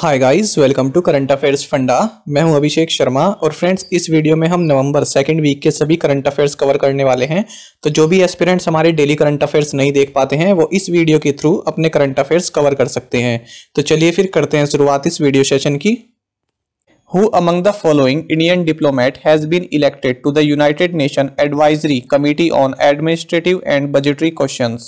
Hi guys welcome to current affairs funda मैं हूं अभिषेक शर्मा और फ्रेंड्स इस वीडियो में हम नवंबर सेकंड वीक के सभी करंट अफेयर्स कवर करने वाले हैं तो जो भी एस्पिरेंट्स हमारे डेली करंट अफेयर्स नहीं देख पाते हैं वो इस वीडियो के थ्रू अपने करंट अफेयर्स कवर कर सकते हैं तो चलिए फिर करते हैं शुरुआत इस वीडियो सेशन की who among the following Indian diplomat has been elected to the United Nation advisory committee on administrative and budgetary question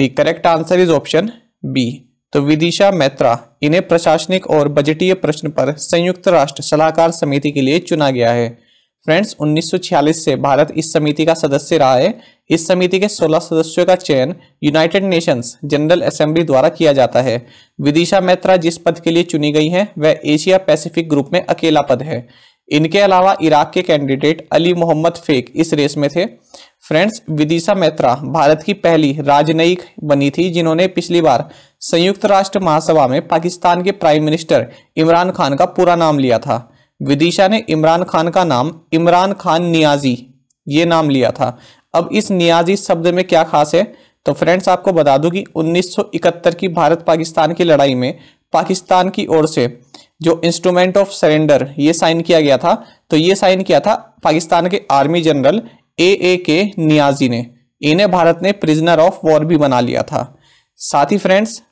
the correct answer is option B तो विदिशा मैत्रा इन्हें प्रशासनिक और बजटीय प्रश्न पर संयुक्त राष्ट्र सलाहकार समिति के लिए चुना गया है फ्रेंड्स 1946 से भारत इस समिति का सदस्य रहा है इस समिति के 16 सदस्यों का चयन यूनाइटेड नेशंस जनरल असेंबली द्वारा किया जाता है विदिशा मैत्रा जिस पद के लिए चुनी गई हैं वह एशिया पैसिफिक ग्रुप में अकेला पद है इनके अलावा इराक के कैंडिडेट अली मोहम्मद फेक इस रेस में थे फ्रेंड्स विदिशा मेहत्रा भारत की पहली राजनयिक बनी थी जिन्होंने पिछली बार संयुक्त राष्ट्र महासभा में पाकिस्तान के प्राइम मिनिस्टर इमरान खान का पूरा नाम लिया था विदिशा ने इमरान खान का नाम इमरान खान नियाजी ये नाम लिया था अब इस नियाजी शब्द में क्या खास है तो फ्रेंड्स आपको बता दूं कि 1971 की भारत पाकिस्तान की लड़ाई में पाकिस्तान की ओर से जो इंस्ट्रूमेंट ऑफ सरेंडर ये साइन किया गया था तो ये साइन किया था पाकिस्तान के आर्मी जनरल ए ए के नियाजी ने इन्हें भारत ने प्रिजनर ऑफ वॉर भी बना लिया था साथ ही फ्रेंड्स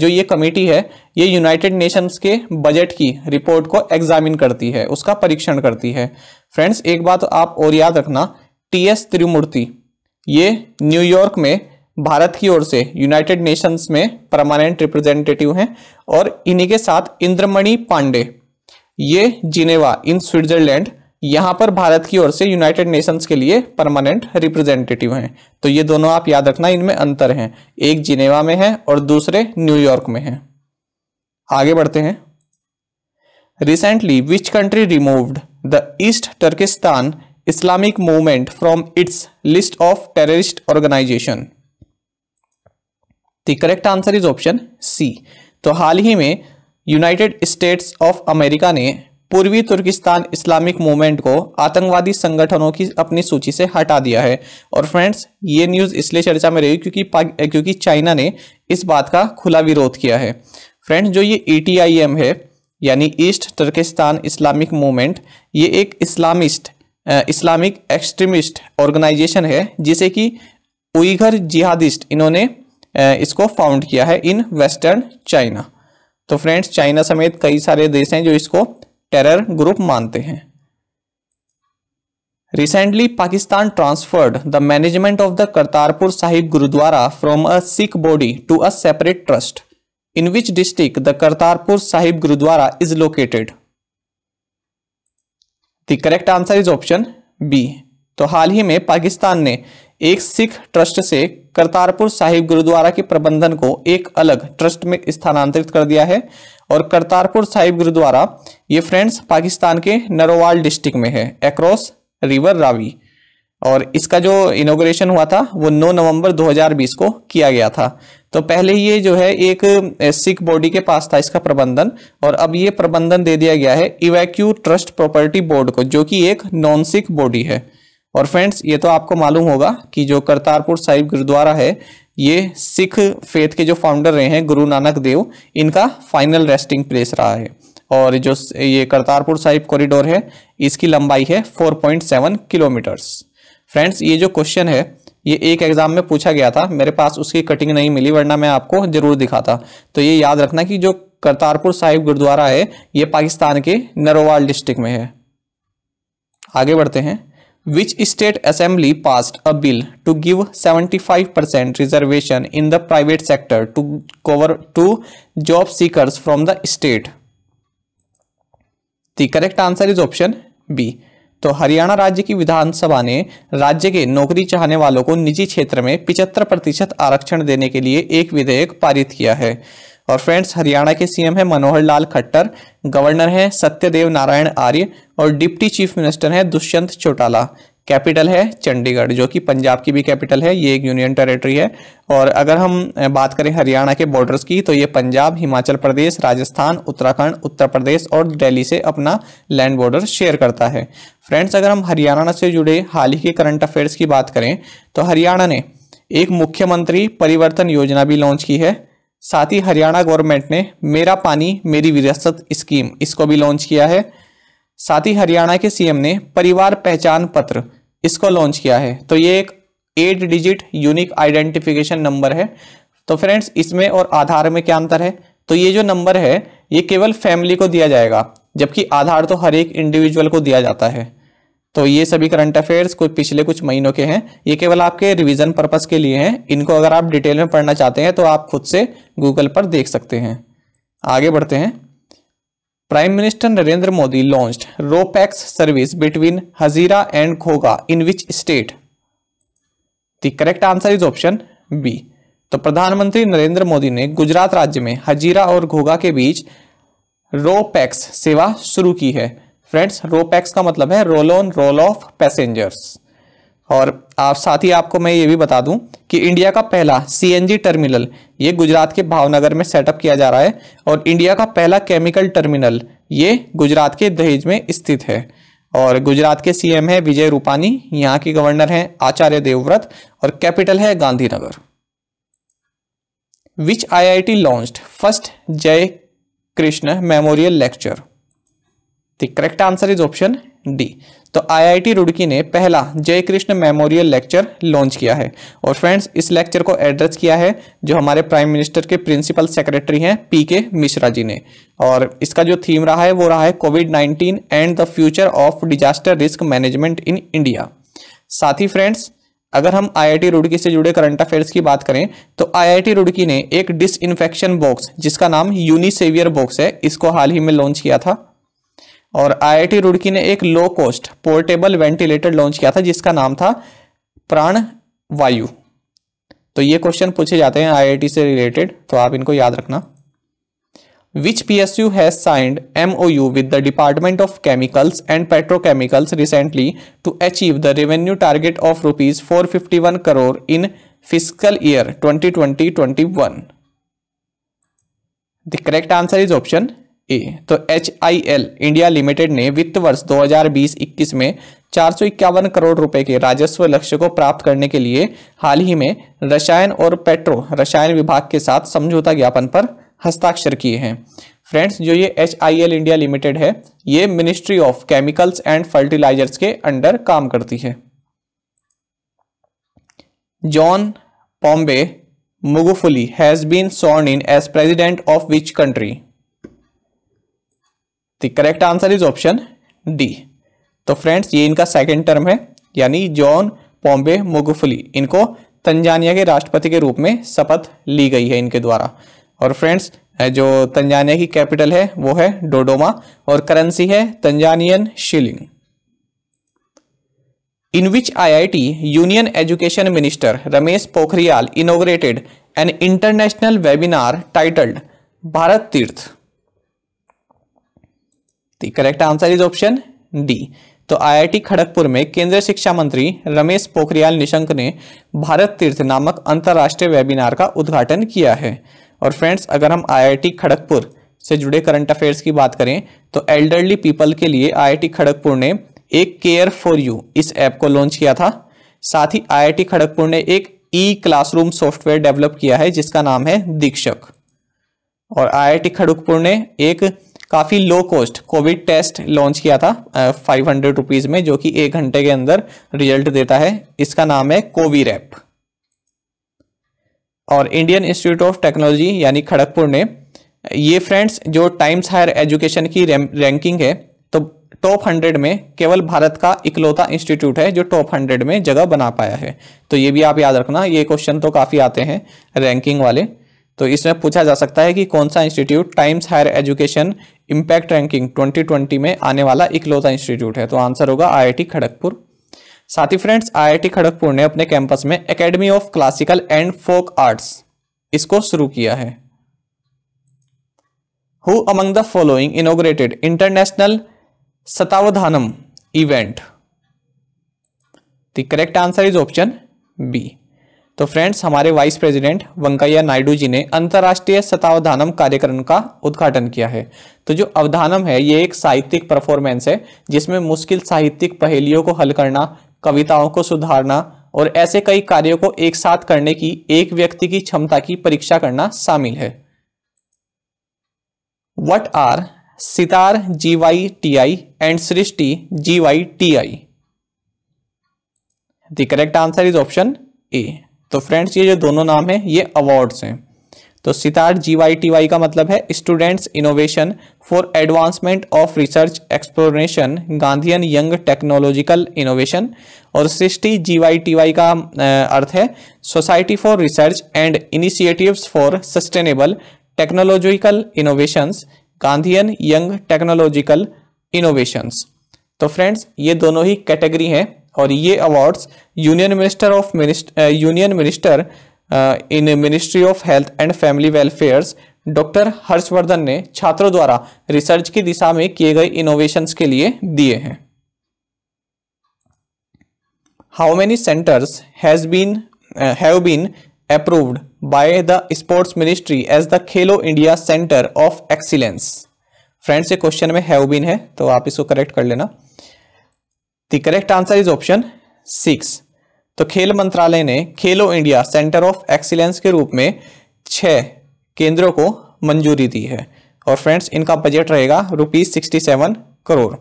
जो ये कमेटी है ये यूनाइटेड नेशंस के बजट की रिपोर्ट को एग्जामिन करती है उसका परीक्षण करती है फ्रेंड्स एक बात आप और याद रखना टी एस त्रिमूर्ति ये न्यूयॉर्क में भारत की ओर से यूनाइटेड नेशंस में परमानेंट रिप्रेजेंटेटिव हैं और इन्हीं के साथ इंद्रमणि पांडे ये जिनेवा इन स्विट्जरलैंड यहां पर भारत की ओर से यूनाइटेड नेशंस के लिए परमानेंट रिप्रेजेंटेटिव हैं तो ये दोनों आप याद रखना इनमें अंतर है एक जिनेवा में है और दूसरे न्यूयॉर्क में है आगे बढ़ते हैं recently which country removed the East Turkistan Islamic movement from its list of terrorist organisation the correct answer is option C तो हाल ही में यूनाइटेड स्टेट्स ऑफ अमेरिका ने पूर्वी तुर्किस्तान इस्लामिक मूवमेंट को आतंकवादी संगठनों की अपनी सूची से हटा दिया है और फ्रेंड्स ये न्यूज़ इसलिए चर्चा में रही क्योंकि क्योंकि चाइना ने इस बात का खुला विरोध किया है फ्रेंड्स जो ये ई e है यानी ईस्ट तुर्किस्तान इस्लामिक मूवमेंट ये एक इस्लामिस्ट इस्लामिक एक्सट्रीमिस्ट ऑर्गेनाइजेशन है जिसे कि उइघर जिहादिस्ट इन्होंने इसको फाउंड किया है इन वेस्टर्न चाइना तो फ्रेंड्स चाइना समेत कई सारे देश हैं जो इसको टेरर ग्रुप मानते हैं recently Pakistan transferred the management of the Kartarpur Sahib Gurudwara from a Sikh body to a separate trust in which district the Kartarpur Sahib Gurudwara is located the correct answer is option B तो हाल ही में पाकिस्तान ने एक सिख ट्रस्ट से करतारपुर साहिब गुरुद्वारा के प्रबंधन को एक अलग ट्रस्ट में स्थानांतरित कर दिया है और करतारपुर साहिब गुरुद्वारा ये फ्रेंड्स पाकिस्तान के नरोवाल डिस्ट्रिक्ट में है एक्रॉस रिवर रावी और इसका जो इनोग्रेशन हुआ था वो 9 नवंबर 2020 को किया गया था तो पहले ये जो है एक सिख बॉडी के पास था इसका प्रबंधन और अब ये प्रबंधन दे दिया गया है इवैक्यू ट्रस्ट प्रॉपर्टी बोर्ड को जो कि एक नॉन सिख बॉडी है और फ्रेंड्स ये तो आपको मालूम होगा कि जो करतारपुर साहिब गुरुद्वारा है ये सिख फेथ के जो फाउंडर रहे हैं गुरु नानक देव इनका फाइनल रेस्टिंग प्लेस रहा है और जो ये करतारपुर साहिब कॉरिडोर है इसकी लंबाई है 4.7 किलोमीटर्स फ्रेंड्स ये जो क्वेश्चन है ये एक एग्जाम में पूछा गया था मेरे पास उसकी कटिंग नहीं मिली वरना मैं आपको जरूर दिखाता तो ये याद रखना कि जो करतारपुर साहिब गुरुद्वारा है ये पाकिस्तान के नरोवाल डिस्ट्रिक्ट में है आगे बढ़ते हैं which state assembly passed a bill to give 75% reservation in the private sector to cover to job seekers from the state the correct answer is option b तो हरियाणा राज्य की विधानसभा ने राज्य के नौकरी चाहने वालों को निजी क्षेत्र में 75 प्रतिशत आरक्षण देने के लिए एक विधेयक पारित किया है और फ्रेंड्स हरियाणा के सीएम हैं मनोहर लाल खट्टर गवर्नर हैं सत्यदेव नारायण आर्य और डिप्टी चीफ मिनिस्टर हैं दुष्यंत चौटाला कैपिटल है चंडीगढ़ जो कि पंजाब की भी कैपिटल है ये एक यूनियन टेरिटरी है और अगर हम बात करें हरियाणा के बॉर्डर्स की तो ये पंजाब हिमाचल प्रदेश राजस्थान उत्तराखंड उत्तर प्रदेश और दिल्ली से अपना लैंड बॉर्डर शेयर करता है फ्रेंड्स अगर हम हरियाणा से जुड़े हाल ही के करंट अफेयर्स की बात करें तो हरियाणा ने एक मुख्यमंत्री परिवर्तन योजना भी लॉन्च की है साथ ही हरियाणा गवर्नमेंट ने मेरा पानी मेरी विरासत स्कीम इसको भी लॉन्च किया है साथ ही हरियाणा के सीएम ने परिवार पहचान पत्र इसको लॉन्च किया है तो ये एक eight digit unique identification number है तो फ्रेंड्स इसमें और आधार में क्या अंतर है तो ये जो नंबर है ये केवल फैमिली को दिया जाएगा जबकि आधार तो हर एक इंडिविजुअल को दिया जाता है तो ये सभी करंट अफेयर्स कुछ पिछले कुछ महीनों के हैं ये केवल आपके रिवीजन पर्पस के लिए हैं इनको अगर आप डिटेल में पढ़ना चाहते हैं तो आप खुद से गूगल पर देख सकते हैं आगे बढ़ते हैं prime minister Narendra Modi launched ropax service between Hazira and Ghogha in which state the correct answer is option B तो प्रधानमंत्री नरेंद्र मोदी ने गुजरात राज्य में हजीरा और घोगा के बीच रोपैक्स सेवा शुरू की है फ्रेंड्स रोपैक्स का मतलब है roll on roll off passengers और आप साथ ही आपको मैं ये भी बता दूं कि इंडिया का पहला सीएनजी टर्मिनल ये गुजरात के भावनगर में सेटअप किया जा रहा है और इंडिया का पहला केमिकल टर्मिनल ये गुजरात के दहेज में स्थित है और गुजरात के सीएम है विजय रूपानी यहाँ के गवर्नर हैं आचार्य देवव्रत और कैपिटल है Gandhinagar which I I T first Jai Krishna memorial lecture the correct answer is option D तो आईआईटी रुड़की ने पहला जय कृष्ण मेमोरियल लेक्चर लॉन्च किया है और फ्रेंड्स इस लेक्चर को एड्रेस किया है जो हमारे प्राइम मिनिस्टर के प्रिंसिपल सेक्रेटरी हैं पी के मिश्रा जी ने और इसका जो थीम रहा है वो रहा है COVID nineteen and the future of disaster risk management in India साथ ही फ्रेंड्स अगर हम आईआईटी रुड़की से जुड़े करंट अफेयर्स की बात करें तो आईआईटी रुड़की ने एक डिसइंफेक्शन बॉक्स जिसका नाम यूनिसेवियर बॉक्स है इसको हाल ही में लॉन्च किया था और आईआईटी रुड़की ने एक low cost portable ventilator launch किया था जिसका नाम था प्राण वायु तो ये क्वेश्चन पूछे जाते हैं आईआईटी से रिलेटेड तो आप इनको याद रखना which P S U has signed M O U with the department of chemicals and petrochemicals recently to achieve the revenue target of rupees four fifty one crore in physical year twenty twenty twenty one the correct answer is option A तो H I L India limited ने वित्त वर्ष 2020-21 में चार करोड़ रुपए के राजस्व लक्ष्य को प्राप्त करने के लिए हाल ही में रसायन और पेट्रो रसायन विभाग के साथ समझौता ज्ञापन पर हस्ताक्षर किए हैं फ्रेंड्स जो ये H I L India limited है ये ministry of chemicals and fertilisers के अंडर काम करती है John Pombe Magufuli has been sworn in as president of which country the correct answer is option D तो फ्रेंड्स ये इनका सेकेंड टर्म है यानी जॉन पॉम्बे मोगुफली इनको तंजानिया के राष्ट्रपति के रूप में शपथ ली गई है इनके द्वारा और फ्रेंड्स जो तंजानिया की कैपिटल है वो है डोडोमा और करेंसी है Tanzanian shilling in which IIT union education minister Ramesh Pokhriyal inaugurated an international webinar titled Bharat Tirth the correct answer is option D तो आईआईटी खड़गपुर में केंद्रीय शिक्षा मंत्री रमेश पोखरियाल निशंक ने भारत तीर्थ नामक अंतर्राष्ट्रीय वेबिनार का उद्घाटन किया है और फ्रेंड्स अगर हम आईआईटी खड़गपुर से जुड़े करंट अफेयर्स की बात करें तो एल्डरली पीपल के लिए आईआईटी खड़गपुर ने एक केयर फॉर यू इस ऐप को लॉन्च किया था साथ ही आई खड़गपुर ने एक ई क्लासरूम सॉफ्टवेयर डेवलप किया है जिसका नाम है दीक्षक और टी खड़गपुर ने एक काफ़ी low cost COVID test launch किया था फाइव हंड्रेड रुपीज़ में जो कि एक घंटे के अंदर रिजल्ट देता है इसका नाम है रैप और इंडियन इंस्टीट्यूट ऑफ टेक्नोलॉजी यानी खड़गपुर ने ये फ्रेंड्स जो टाइम्स हायर एजुकेशन की रैंकिंग है तो टॉप हंड्रेड में केवल भारत का इकलौता इंस्टीट्यूट है जो टॉप हंड्रेड में जगह बना पाया है तो ये भी आप याद रखना ये क्वेश्चन तो काफ़ी आते हैं रैंकिंग वाले तो इसमें पूछा जा सकता है कि कौन सा institute Times Higher Education impact ranking 2020 में आने वाला इकलौता इंस्टीट्यूट है तो आंसर होगा आईआईटी खड़गपुर साथ ही फ्रेंड्स आईआईटी खड़गपुर ने अपने कैंपस में academy of classical and folk arts इसको शुरू किया है who among the following inaugurated international Satavadhanam event the correct answer is option B तो फ्रेंड्स हमारे वाइस प्रेसिडेंट वेंकैया नायडू जी ने अंतर्राष्ट्रीय सतावधानम कार्यक्रम का उद्घाटन किया है तो जो अवधानम है ये एक साहित्यिक परफॉर्मेंस है जिसमें मुश्किल साहित्यिक पहेलियों को हल करना कविताओं को सुधारना और ऐसे कई कार्यों को एक साथ करने की एक व्यक्ति की क्षमता की परीक्षा करना शामिल है what are SITAR G Y T I and SRISHTI G Y T I the correct answer is option A तो फ्रेंड्स ये जो दोनों नाम है ये अवार्ड्स हैं तो SITAR G Y T Y का मतलब है students innovation for advancement of research exploration Gandhian young technological innovation और SRISHTI G Y T Y का अर्थ है society for research and initiatives for sustainable technological innovations Gandhian young technological innovations तो friends ये दोनों ही कैटेगरी हैं और ये awards union minister of minister union minister in ministry of health and family welfares doctor Harshvardhan ने छात्रों द्वारा रिसर्च की दिशा में किए गए इनोवेशंस के लिए दिए हैं how many centres has been have been approved by the sports ministry as the Khelo India centre of excellence friends ये क्वेश्चन में हैव बीन है तो आप इसको करेक्ट कर लेना the correct answer is option six तो खेल मंत्रालय ने खेलो इंडिया सेंटर ऑफ एक्सीलेंस के रूप में छः केंद्रों को मंजूरी दी है और फ्रेंड्स इनका बजट रहेगा रुपीज़ सिक्सटी सेवन करोड़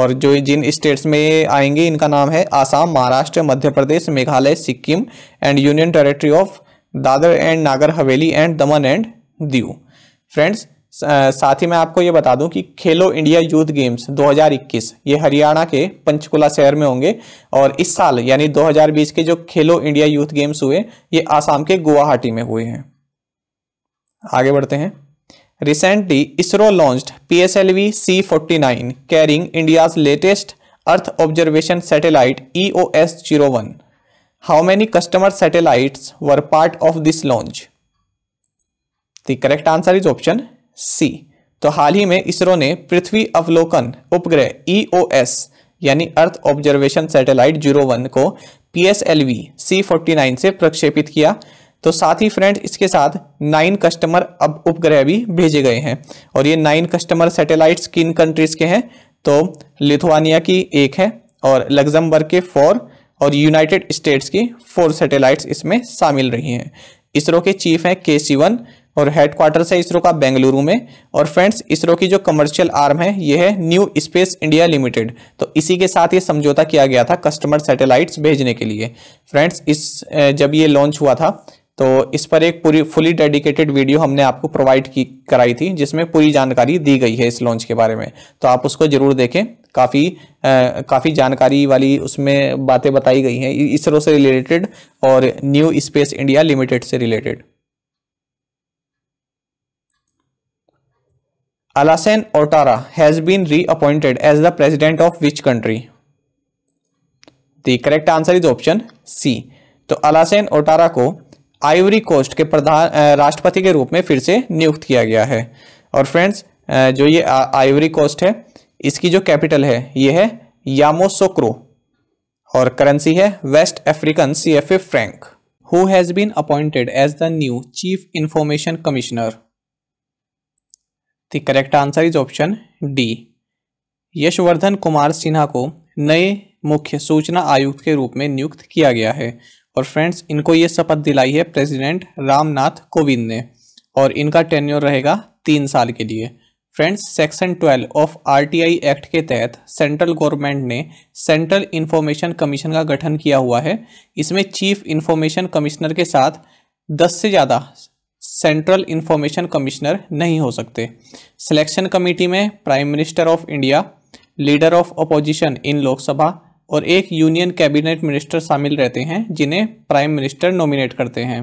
और जो जिन स्टेट्स में आएंगे इनका नाम है Assam Maharashtra Madhya Pradesh Meghalaya Sikkim and union territory of Dadra and Nagar Haveli and दमन एंड दीव फ्रेंड्स साथ ही मैं आपको ये बता दूं कि खेलो इंडिया यूथ गेम्स 2021 ये हरियाणा के पंचकुला शहर में होंगे और इस साल यानी 2020 के जो खेलो इंडिया यूथ गेम्स हुए ये आसाम के गुवाहाटी में हुए हैं आगे बढ़ते हैं recently ISRO launched P S L V C forty nine carrying India's latest earth observation satellite E O S zero one how many customer satellites were part of this launch the correct answer is option C तो हाल ही में इसरो ने पृथ्वी अवलोकन उपग्रह EOS e यानी earth observation satellite zero one को P S L V C forty nine से प्रक्षेपित किया तो साथ ही फ्रेंड इसके साथ नाइन कस्टमर अब उपग्रह भी भेजे गए हैं और ये नाइन कस्टमर सैटेलाइट्स किन कंट्रीज के हैं तो लिथुआनिया की एक है और लग्जमबर्ग के फोर और यूनाइटेड स्टेट्स की फोर सैटेलाइट्स इसमें शामिल रही हैं इसरो के चीफ हैं के सी वन और हेडक्वार्टर्स है इसरो का बेंगलुरु में और फ्रेंड्स इसरो की जो कमर्शियल आर्म है ये है न्यू स्पेस इंडिया लिमिटेड तो इसी के साथ ये समझौता किया गया था कस्टमर सैटेलाइट्स भेजने के लिए फ्रेंड्स इस जब ये लॉन्च हुआ था तो इस पर एक पूरी फुली डेडिकेटेड वीडियो हमने आपको प्रोवाइड की कराई थी जिसमें पूरी जानकारी दी गई है इस लॉन्च के बारे में तो आप उसको जरूर देखें काफ़ी काफ़ी जानकारी वाली उसमें बातें बताई गई हैं इसरो से रिलेटेड और न्यू स्पेस इंडिया लिमिटेड से related Alassane Ouattara has been reappointed as the president of which country the correct answer is option C तो अलासेन ओटारा को आइवरी कोस्ट के प्रधान राष्ट्रपति के रूप में फिर से नियुक्त किया गया है और फ्रेंड्स जो ये आइवरी कोस्ट है इसकी जो कैपिटल है ये है यामोसोक्रो और करेंसी है West African C F A franc who has been appointed as the new chief information commissioner The correct answer is option D Yashvardhan Kumar Sinha को नए मुख्य सूचना आयुक्त के रूप में नियुक्त किया गया है और फ्रेंड्स इनको ये शपथ दिलाई है प्रेसिडेंट रामनाथ कोविंद ने और इनका टेन्योर रहेगा तीन साल के लिए friends section 12 of RTI act के तहत सेंट्रल गवर्नमेंट ने सेंट्रल इन्फॉर्मेशन कमीशन का गठन किया हुआ है इसमें चीफ इन्फॉर्मेशन कमिश्नर के साथ दस से ज़्यादा सेंट्रल इन्फॉर्मेशन कमिश्नर नहीं हो सकते सिलेक्शन कमेटी में prime minister of India leader of opposition in Lok Sabha और एक यूनियन कैबिनेट मिनिस्टर शामिल रहते हैं जिन्हें प्राइम मिनिस्टर नॉमिनेट करते हैं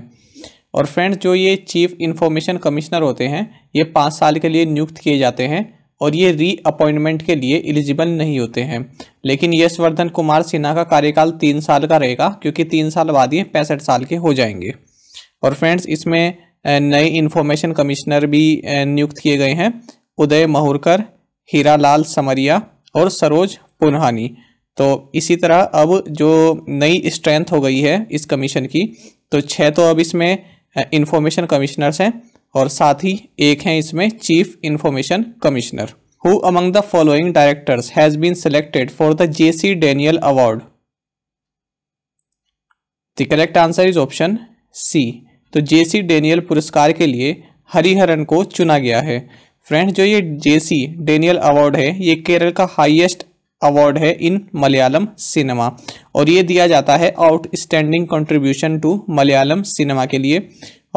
और फ्रेंड्स जो ये चीफ इन्फॉर्मेशन कमिश्नर होते हैं ये पाँच साल के लिए नियुक्त किए जाते हैं और ये री अपॉइंटमेंट के लिए एलिजिबल नहीं होते हैं लेकिन यशवर्धन कुमार सिन्हा का कार्यकाल तीन साल का रहेगा क्योंकि तीन साल बाद ये पैंसठ साल के हो जाएंगे और फ्रेंड्स इसमें नए इन्फॉर्मेशन कमिश्नर भी eh, नियुक्त किए गए हैं उदय महुरकर हीरा लाल समरिया और सरोज पुनहानी तो इसी तरह अब जो नई स्ट्रेंथ हो गई है इस कमीशन की तो छः तो अब इसमें इन्फॉर्मेशन eh, कमिश्नर्स हैं और साथ ही एक हैं इसमें chief information commissioner who among the following directors has been selected for the J C Daniel award the correct answer is option C तो जेसी डेनियल पुरस्कार के लिए हरिहरन को चुना गया है फ्रेंड्स जो ये जेसी डेनियल अवार्ड है ये केरल का हाईएस्ट अवार्ड है इन मलयालम सिनेमा और ये दिया जाता है outstanding contribution to Malayalam cinema के लिए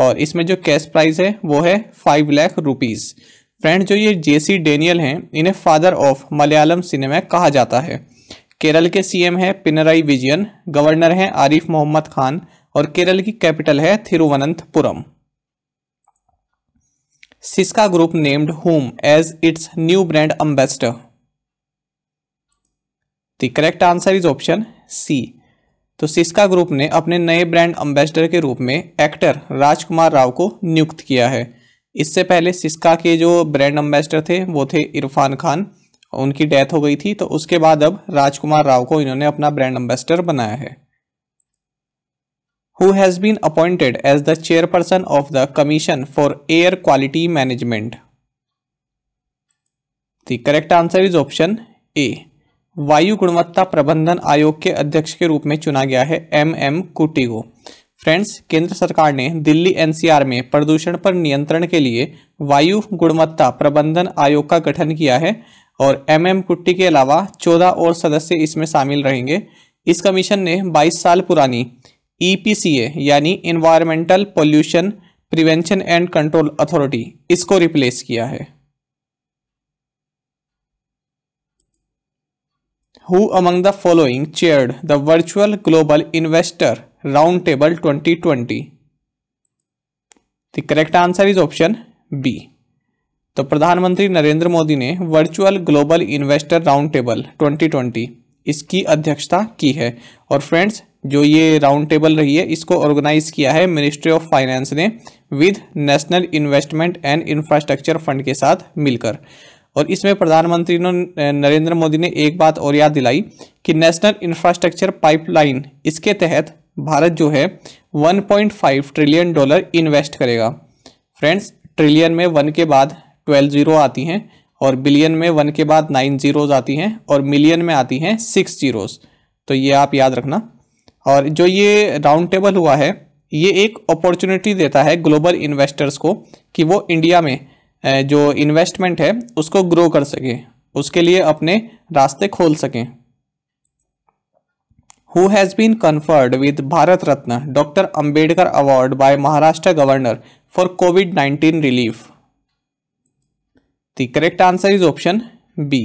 और इसमें जो कैश प्राइज है वो है फाइव लाख रुपीज़ फ्रेंड जो ये जेसी डेनियल हैं इन्हें फादर ऑफ मलयालम सिनेमा कहा जाता है केरल के सीएम हैं पिनराई विजयन गवर्नर हैं आरिफ मोहम्मद खान और केरल की कैपिटल है Thiruvananthapuram Syska group named home as its new brand ambassador the correct answer is option C तो सिस्का ग्रुप ने अपने नए ब्रांड अम्बेसडर के रूप में एक्टर राजकुमार राव को नियुक्त किया है इससे पहले सिस्का के जो ब्रांड अम्बेसडर थे वो थे इरफान खान उनकी डेथ हो गई थी तो उसके बाद अब राजकुमार राव को इन्होंने अपना ब्रांड अम्बेसडर बनाया है who has been appointed as the chairperson of the Commission for Air Quality Management. The correct answer is option A. वायु गुणवत्ता प्रबंधन आयोग के अध्यक्ष के रूप में चुना गया है एम एम कुटी को फ्रेंड्स केंद्र सरकार ने दिल्ली एनसीआर में प्रदूषण पर नियंत्रण के लिए वायु गुणवत्ता प्रबंधन आयोग का गठन किया है और एम एम कुट्टी के अलावा चौदह और सदस्य इसमें शामिल रहेंगे इस कमीशन ने 22 साल पुरानी ईपीसीए e यानी environmental pollution prevention and control authority इसको रिप्लेस किया है who among the following chaired the virtual global investor round table 2020 the correct answer is option B तो प्रधानमंत्री नरेंद्र मोदी ने virtual global investor round table 2020 इसकी अध्यक्षता की है और फ्रेंड्स जो ये राउंड टेबल रही है इसको ऑर्गेनाइज किया है मिनिस्ट्री ऑफ फाइनेंस ने with national investment and infrastructure fund के साथ मिलकर और इसमें प्रधानमंत्री नरेंद्र मोदी ने एक बात और याद दिलाई कि नेशनल इंफ्रास्ट्रक्चर पाइपलाइन इसके तहत भारत जो है 1.5 ट्रिलियन डॉलर इन्वेस्ट करेगा फ्रेंड्स ट्रिलियन में वन के बाद ट्वेल्व जीरो आती हैं और बिलियन में वन के बाद नाइन जीरोज आती हैं और मिलियन में आती हैं सिक्स जीरोज़ तो ये आप याद रखना और जो ये राउंड टेबल हुआ है ये एक अपॉर्चुनिटी देता है ग्लोबल इन्वेस्टर्स को कि वो इंडिया में जो इन्वेस्टमेंट है उसको ग्रो कर सके उसके लिए अपने रास्ते खोल सकें who has been conferred with Bharat Ratna doctor Ambedkar award by Maharashtra governor for covid nineteen relief the correct answer is option B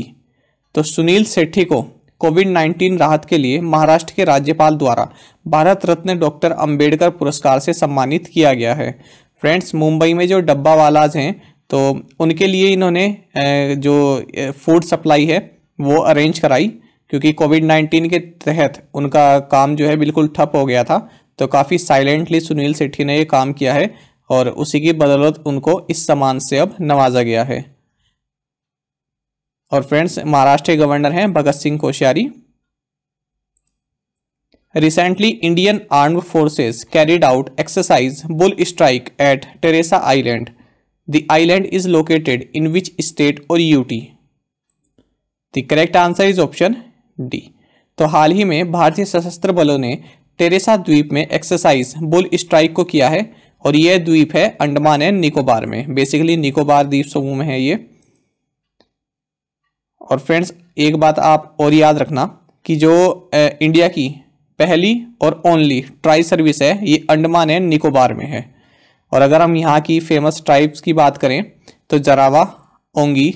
तो सुनील सेठी को कोविड 19 राहत के लिए महाराष्ट्र के राज्यपाल द्वारा भारत रत्न डॉक्टर अंबेडकर पुरस्कार से सम्मानित किया गया है फ्रेंड्स मुंबई में जो डब्बा वालाज हैं तो उनके लिए इन्होंने जो फूड सप्लाई है वो अरेंज कराई क्योंकि कोविड 19 के तहत उनका काम जो है बिल्कुल ठप हो गया था तो काफ़ी साइलेंटली सुनील सेठी ने ये काम किया है और उसी की बदौलत उनको इस सम्मान से अब नवाजा गया है और फ्रेंड्स महाराष्ट्र के गवर्नर हैं Bhagat Singh Koshyari recently Indian armed forces carried out exercise bull strike at Teressa island the island is located in which state और UT the correct answer is option D तो हाल ही में भारतीय सशस्त्र बलों ने टेरेसा द्वीप में एक्सरसाइज बुल स्ट्राइक को किया है और यह द्वीप है अंडमान एंड निकोबार में बेसिकली निकोबार द्वीप समूह में है ये और फ्रेंड्स एक बात आप और याद रखना कि जो इंडिया की पहली और ओनली ट्राई सर्विस है ये अंडमान एंड निकोबार में है और अगर हम यहाँ की फेमस ट्राइब्स की बात करें तो जरावा ओंगी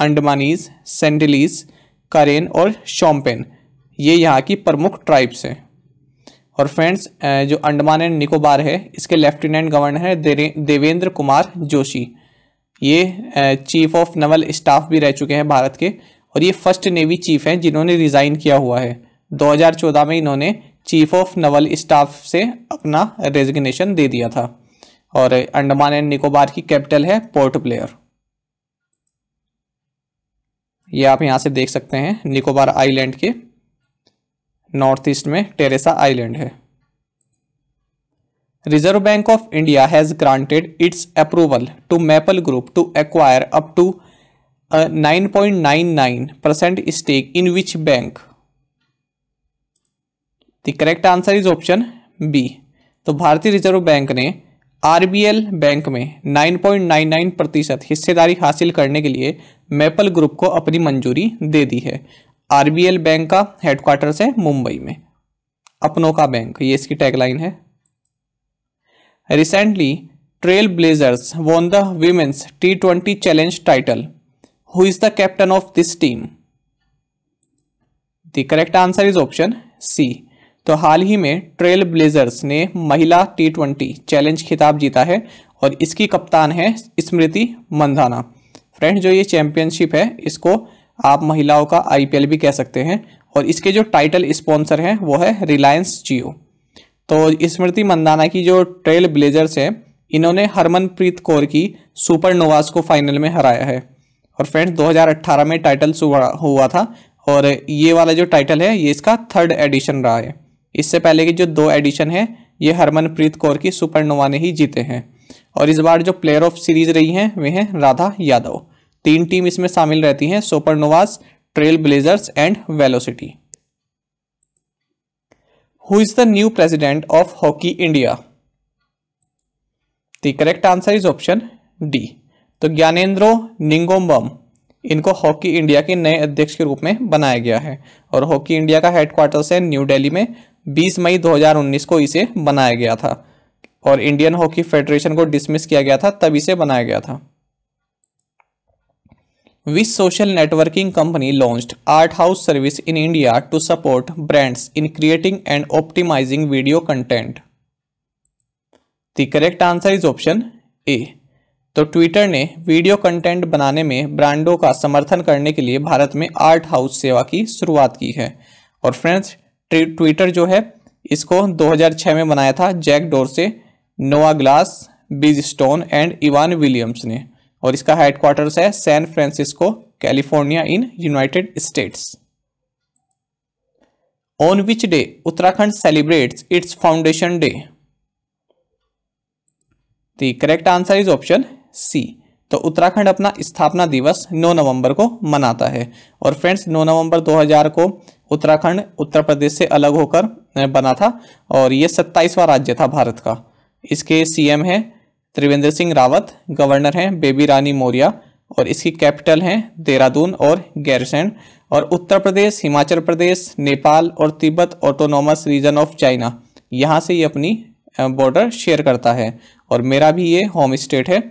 अंडमानीज सेंडलीस करेन और शॉम्पेन ये यहाँ की प्रमुख ट्राइब्स हैं और फ्रेंड्स जो अंडमान एंड निकोबार है इसके लेफ्टिनेंट गवर्नर है देवेंद्र कुमार जोशी ये चीफ ऑफ नवल स्टाफ भी रह चुके हैं भारत के और ये फर्स्ट नेवी चीफ हैं जिन्होंने रिज़ाइन किया हुआ है 2014 में इन्होंने चीफ ऑफ नवल स्टाफ से अपना रेजिग्नेशन दे दिया था और अंडमान एंड निकोबार की कैपिटल है पोर्ट प्लेयर ये आप यहाँ से देख सकते हैं निकोबार आइलैंड के नॉर्थ ईस्ट में टेरेसा आइलैंड है reserve bank of India has granted its approval to maple group to acquire up to nine point nine nine percent stake in which bank the correct answer is option B तो भारतीय reserve bank ने RBL bank में nine nine point nine प्रतिशत हिस्सेदारी हासिल करने के लिए मैपल ग्रुप को अपनी मंजूरी दे दी है आरबीएल बैंक का हेडक्वार्टर्स है मुंबई में अपनों का बैंक ये इसकी टैगलाइन है Recently, blazers won the Women's T20 Challenge title. Who is the captain of this team? The correct answer is option C. तो हाल ही में ट्रेल ब्लेजर्स ने महिला टी ट्वेंटी चैलेंज खिताब जीता है और इसकी कप्तान है स्मृति मंधाना फ्रेंड जो ये चैंपियनशिप है इसको आप महिलाओं का आईपीएल भी कह सकते हैं और इसके जो टाइटल स्पॉन्सर हैं वो है रिलायंस जियो तो स्मृति मंदाना की जो ट्रेल ब्लेजर्स है इन्होंने हरमनप्रीत कौर की सुपर नोवास को फाइनल में हराया है और फ्रेंड्स 2018 में टाइटल हुआ था और ये वाला जो टाइटल है ये इसका थर्ड एडिशन रहा है इससे पहले के जो दो एडिशन है ये हरमनप्रीत कौर की सुपरनोवा ने ही जीते हैं और इस बार जो प्लेयर ऑफ सीरीज रही हैं वे हैं राधा यादव तीन टीम इसमें शामिल रहती हैं supernovas trailblazers and velocity Who is the new president of Hockey India? The correct answer is option D. तो ज्ञानेन्द्रो निंगोम्बम इनको हॉकी इंडिया के नए अध्यक्ष के रूप में बनाया गया है और हॉकी इंडिया का हेडक्वार्टर्स है न्यू दिल्ली में 20 मई 2019 को इसे बनाया गया था और इंडियन हॉकी फेडरेशन को डिसमिस किया गया था तब इसे बनाया गया था which social networking company launched art house service in india to support brands in creating and optimizing video content the correct answer is option a तो ट्विटर ने वीडियो कंटेंट बनाने में ब्रांडों का समर्थन करने के लिए भारत में आर्ट हाउस सेवा की शुरुआत की है और फ्रेंड्स ट्विटर जो है इसको 2006 में बनाया था जैक डोरसे नोआ ग्लास बीज स्टोन एंड इवान विलियम्स ने और इसका हेडक्वार्टर्स है San Francisco California in United States on which day Uttarakhand celebrates its foundation day the correct answer is option C तो उत्तराखंड अपना स्थापना दिवस 9 नवंबर को मनाता है और फ्रेंड्स 9 नवंबर 2000 को उत्तराखंड उत्तर प्रदेश से अलग होकर बना था और ये सत्ताईसवां राज्य था भारत का इसके सीएम है त्रिवेंद्र सिंह रावत गवर्नर हैं बेबी रानी मौर्या और इसकी कैपिटल हैं देहरादून और गैरसैंड और उत्तर प्रदेश हिमाचल प्रदेश नेपाल और Tibet autonomous region of China यहाँ से ये अपनी बॉर्डर शेयर करता है और मेरा भी ये होम स्टेट है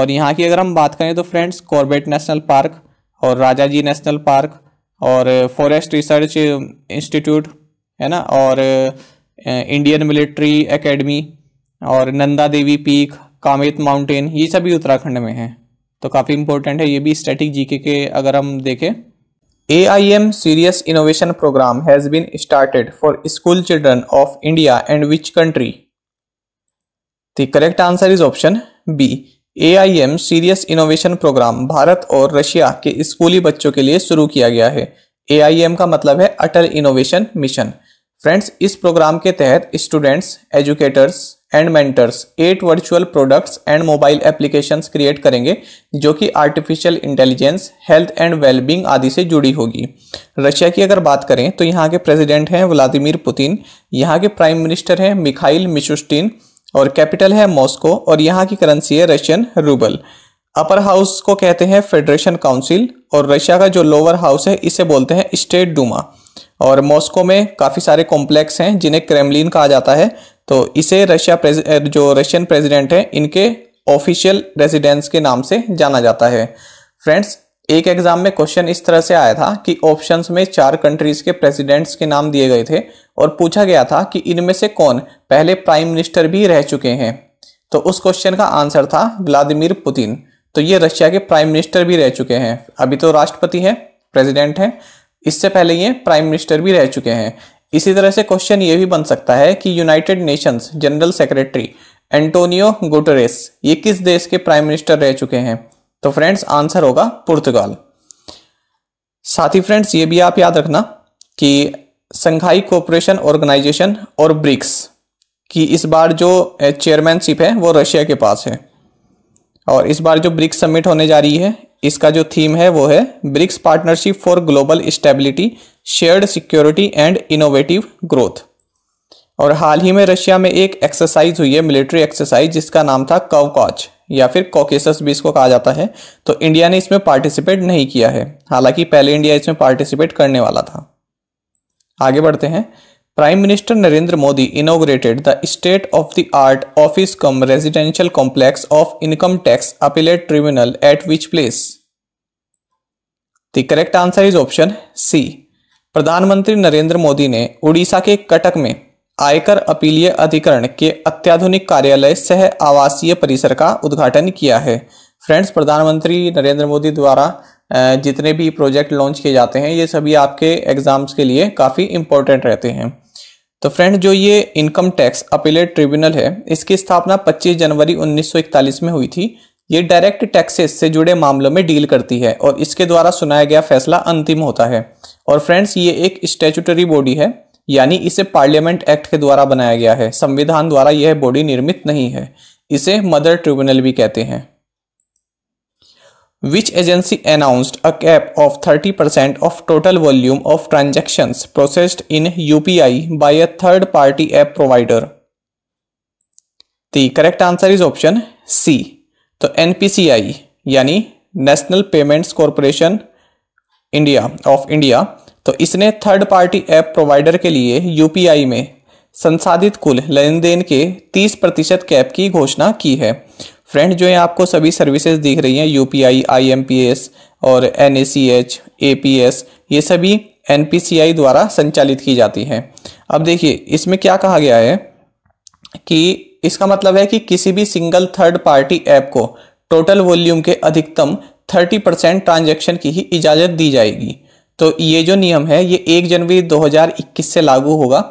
और यहाँ की अगर हम बात करें तो फ्रेंड्स कॉर्बेट नेशनल पार्क और राजा जी नेशनल पार्क और फॉरेस्ट रिसर्च इंस्टीट्यूट है ना और इंडियन मिलिट्री एकेडमी और नंदा देवी पीक कामेत माउंटेन ये सभी उत्तराखंड में है तो काफ़ी इंपॉर्टेंट है ये भी स्टैटिक जीके के अगर हम देखें A I M Sirius innovation programme has been started for school children of India and which country the correct answer is option B A I M Sirius innovation programme Bharat और Russia के स्कूली बच्चों के लिए शुरू किया गया है ए आई एम का मतलब है अटल इनोवेशन मिशन फ्रेंड्स इस प्रोग्राम के तहत students educators and mentors at virtual products and mobile applications create करेंगे जो कि artificial intelligence health and wellbeing आदि से जुड़ी होगी रशिया की अगर बात करें तो यहाँ के प्रेसिडेंट हैं व्लादिमीर पुतिन यहाँ के प्राइम मिनिस्टर हैं मिखाइल मिशुस्टिन और कैपिटल है मॉस्को और यहाँ की करेंसी है रशियन रूबल अपर हाउस को कहते हैं फेडरेशन काउंसिल और रशिया का जो लोअर हाउस है इसे बोलते हैं स्टेट डूमा और मॉस्को में काफ़ी सारे कॉम्प्लेक्स हैं जिन्हें क्रेमलिन कहा जाता है तो इसे रशिया जो रशियन प्रेसिडेंट है इनके ऑफिशियल रेजिडेंस के नाम से जाना जाता है फ्रेंड्स एक एग्जाम में क्वेश्चन इस तरह से आया था कि ऑप्शंस में चार कंट्रीज के प्रेसिडेंट्स के नाम दिए गए थे और पूछा गया था कि इनमें से कौन पहले प्राइम मिनिस्टर भी रह चुके हैं तो उस क्वेश्चन का आंसर था व्लादिमीर पुतिन तो ये रशिया के प्राइम मिनिस्टर भी रह चुके हैं अभी तो राष्ट्रपति हैं प्रेसिडेंट हैं इससे पहले ये प्राइम मिनिस्टर भी रह चुके हैं इसी तरह से क्वेश्चन ये भी बन सकता है कि United Nations general secretary Antonio Guterres ये किस देश के प्राइम मिनिस्टर रह चुके हैं तो फ्रेंड्स आंसर होगा पुर्तगाल साथ ही फ्रेंड्स ये भी आप याद रखना कि संघाई कोऑपरेशन ऑर्गेनाइजेशन और ब्रिक्स की इस बार जो चेयरमैनशिप eh, है वो रशिया के पास है और इस बार जो ब्रिक्स समिट होने जा रही है इसका जो थीम है वो है BRICS partnership for global stability shared security and innovative growth और हाल ही में रशिया में एक एक्सरसाइज हुई है मिलिट्री एक्सरसाइज जिसका नाम था कवकॉच या फिर कॉकेसस भी इसको कहा जाता है तो इंडिया ने इसमें पार्टिसिपेट नहीं किया है हालांकि पहले इंडिया इसमें पार्टिसिपेट करने वाला था आगे बढ़ते हैं Prime Minister Narendra Modi inaugurated the state of the art office cum residential complex of Income Tax Appellate Tribunal at which place? The correct answer is option C. प्रधानमंत्री नरेंद्र मोदी ने उड़ीसा के कटक में आयकर अपीलीय अधिकरण के अत्याधुनिक कार्यालय सह आवासीय परिसर का उद्घाटन किया है फ्रेंड्स प्रधानमंत्री नरेंद्र मोदी द्वारा जितने भी प्रोजेक्ट लॉन्च किए जाते हैं ये सभी आपके एग्जाम्स के लिए काफ़ी इम्पोर्टेंट रहते हैं तो फ्रेंड जो ये इनकम टैक्स अपीलेट ट्रिब्यूनल है इसकी स्थापना 25 जनवरी 1941 में हुई थी ये डायरेक्ट टैक्सेस से जुड़े मामलों में डील करती है और इसके द्वारा सुनाया गया फैसला अंतिम होता है और फ्रेंड्स ये एक स्टेचुटरी बॉडी है यानी इसे पार्लियामेंट एक्ट के द्वारा बनाया गया है संविधान द्वारा यह बॉडी निर्मित नहीं है इसे मदर ट्रिब्यूनल भी कहते हैं which agency announced a cap of 30% of total volume of transactions processed in UPI by a third party app provider? The correct answer is option C. तो NPCI यानी national payments corporation India of India तो इसने third party app provider के लिए UPI में संसाधित कुल लेन then के 30 प्रतिशत कैप की घोषणा की है फ्रेंड जो है आपको सभी सर्विसेज दिख रही हैं U P I I M P S और N A C H A P S ये सभी एन पी सी आई द्वारा संचालित की जाती हैं अब देखिए इसमें क्या कहा गया है कि इसका मतलब है कि किसी भी सिंगल थर्ड पार्टी ऐप को टोटल वॉल्यूम के अधिकतम 30 परसेंट ट्रांजेक्शन की ही इजाज़त दी जाएगी तो ये जो नियम है ये एक जनवरी इक्कीस से लागू होगा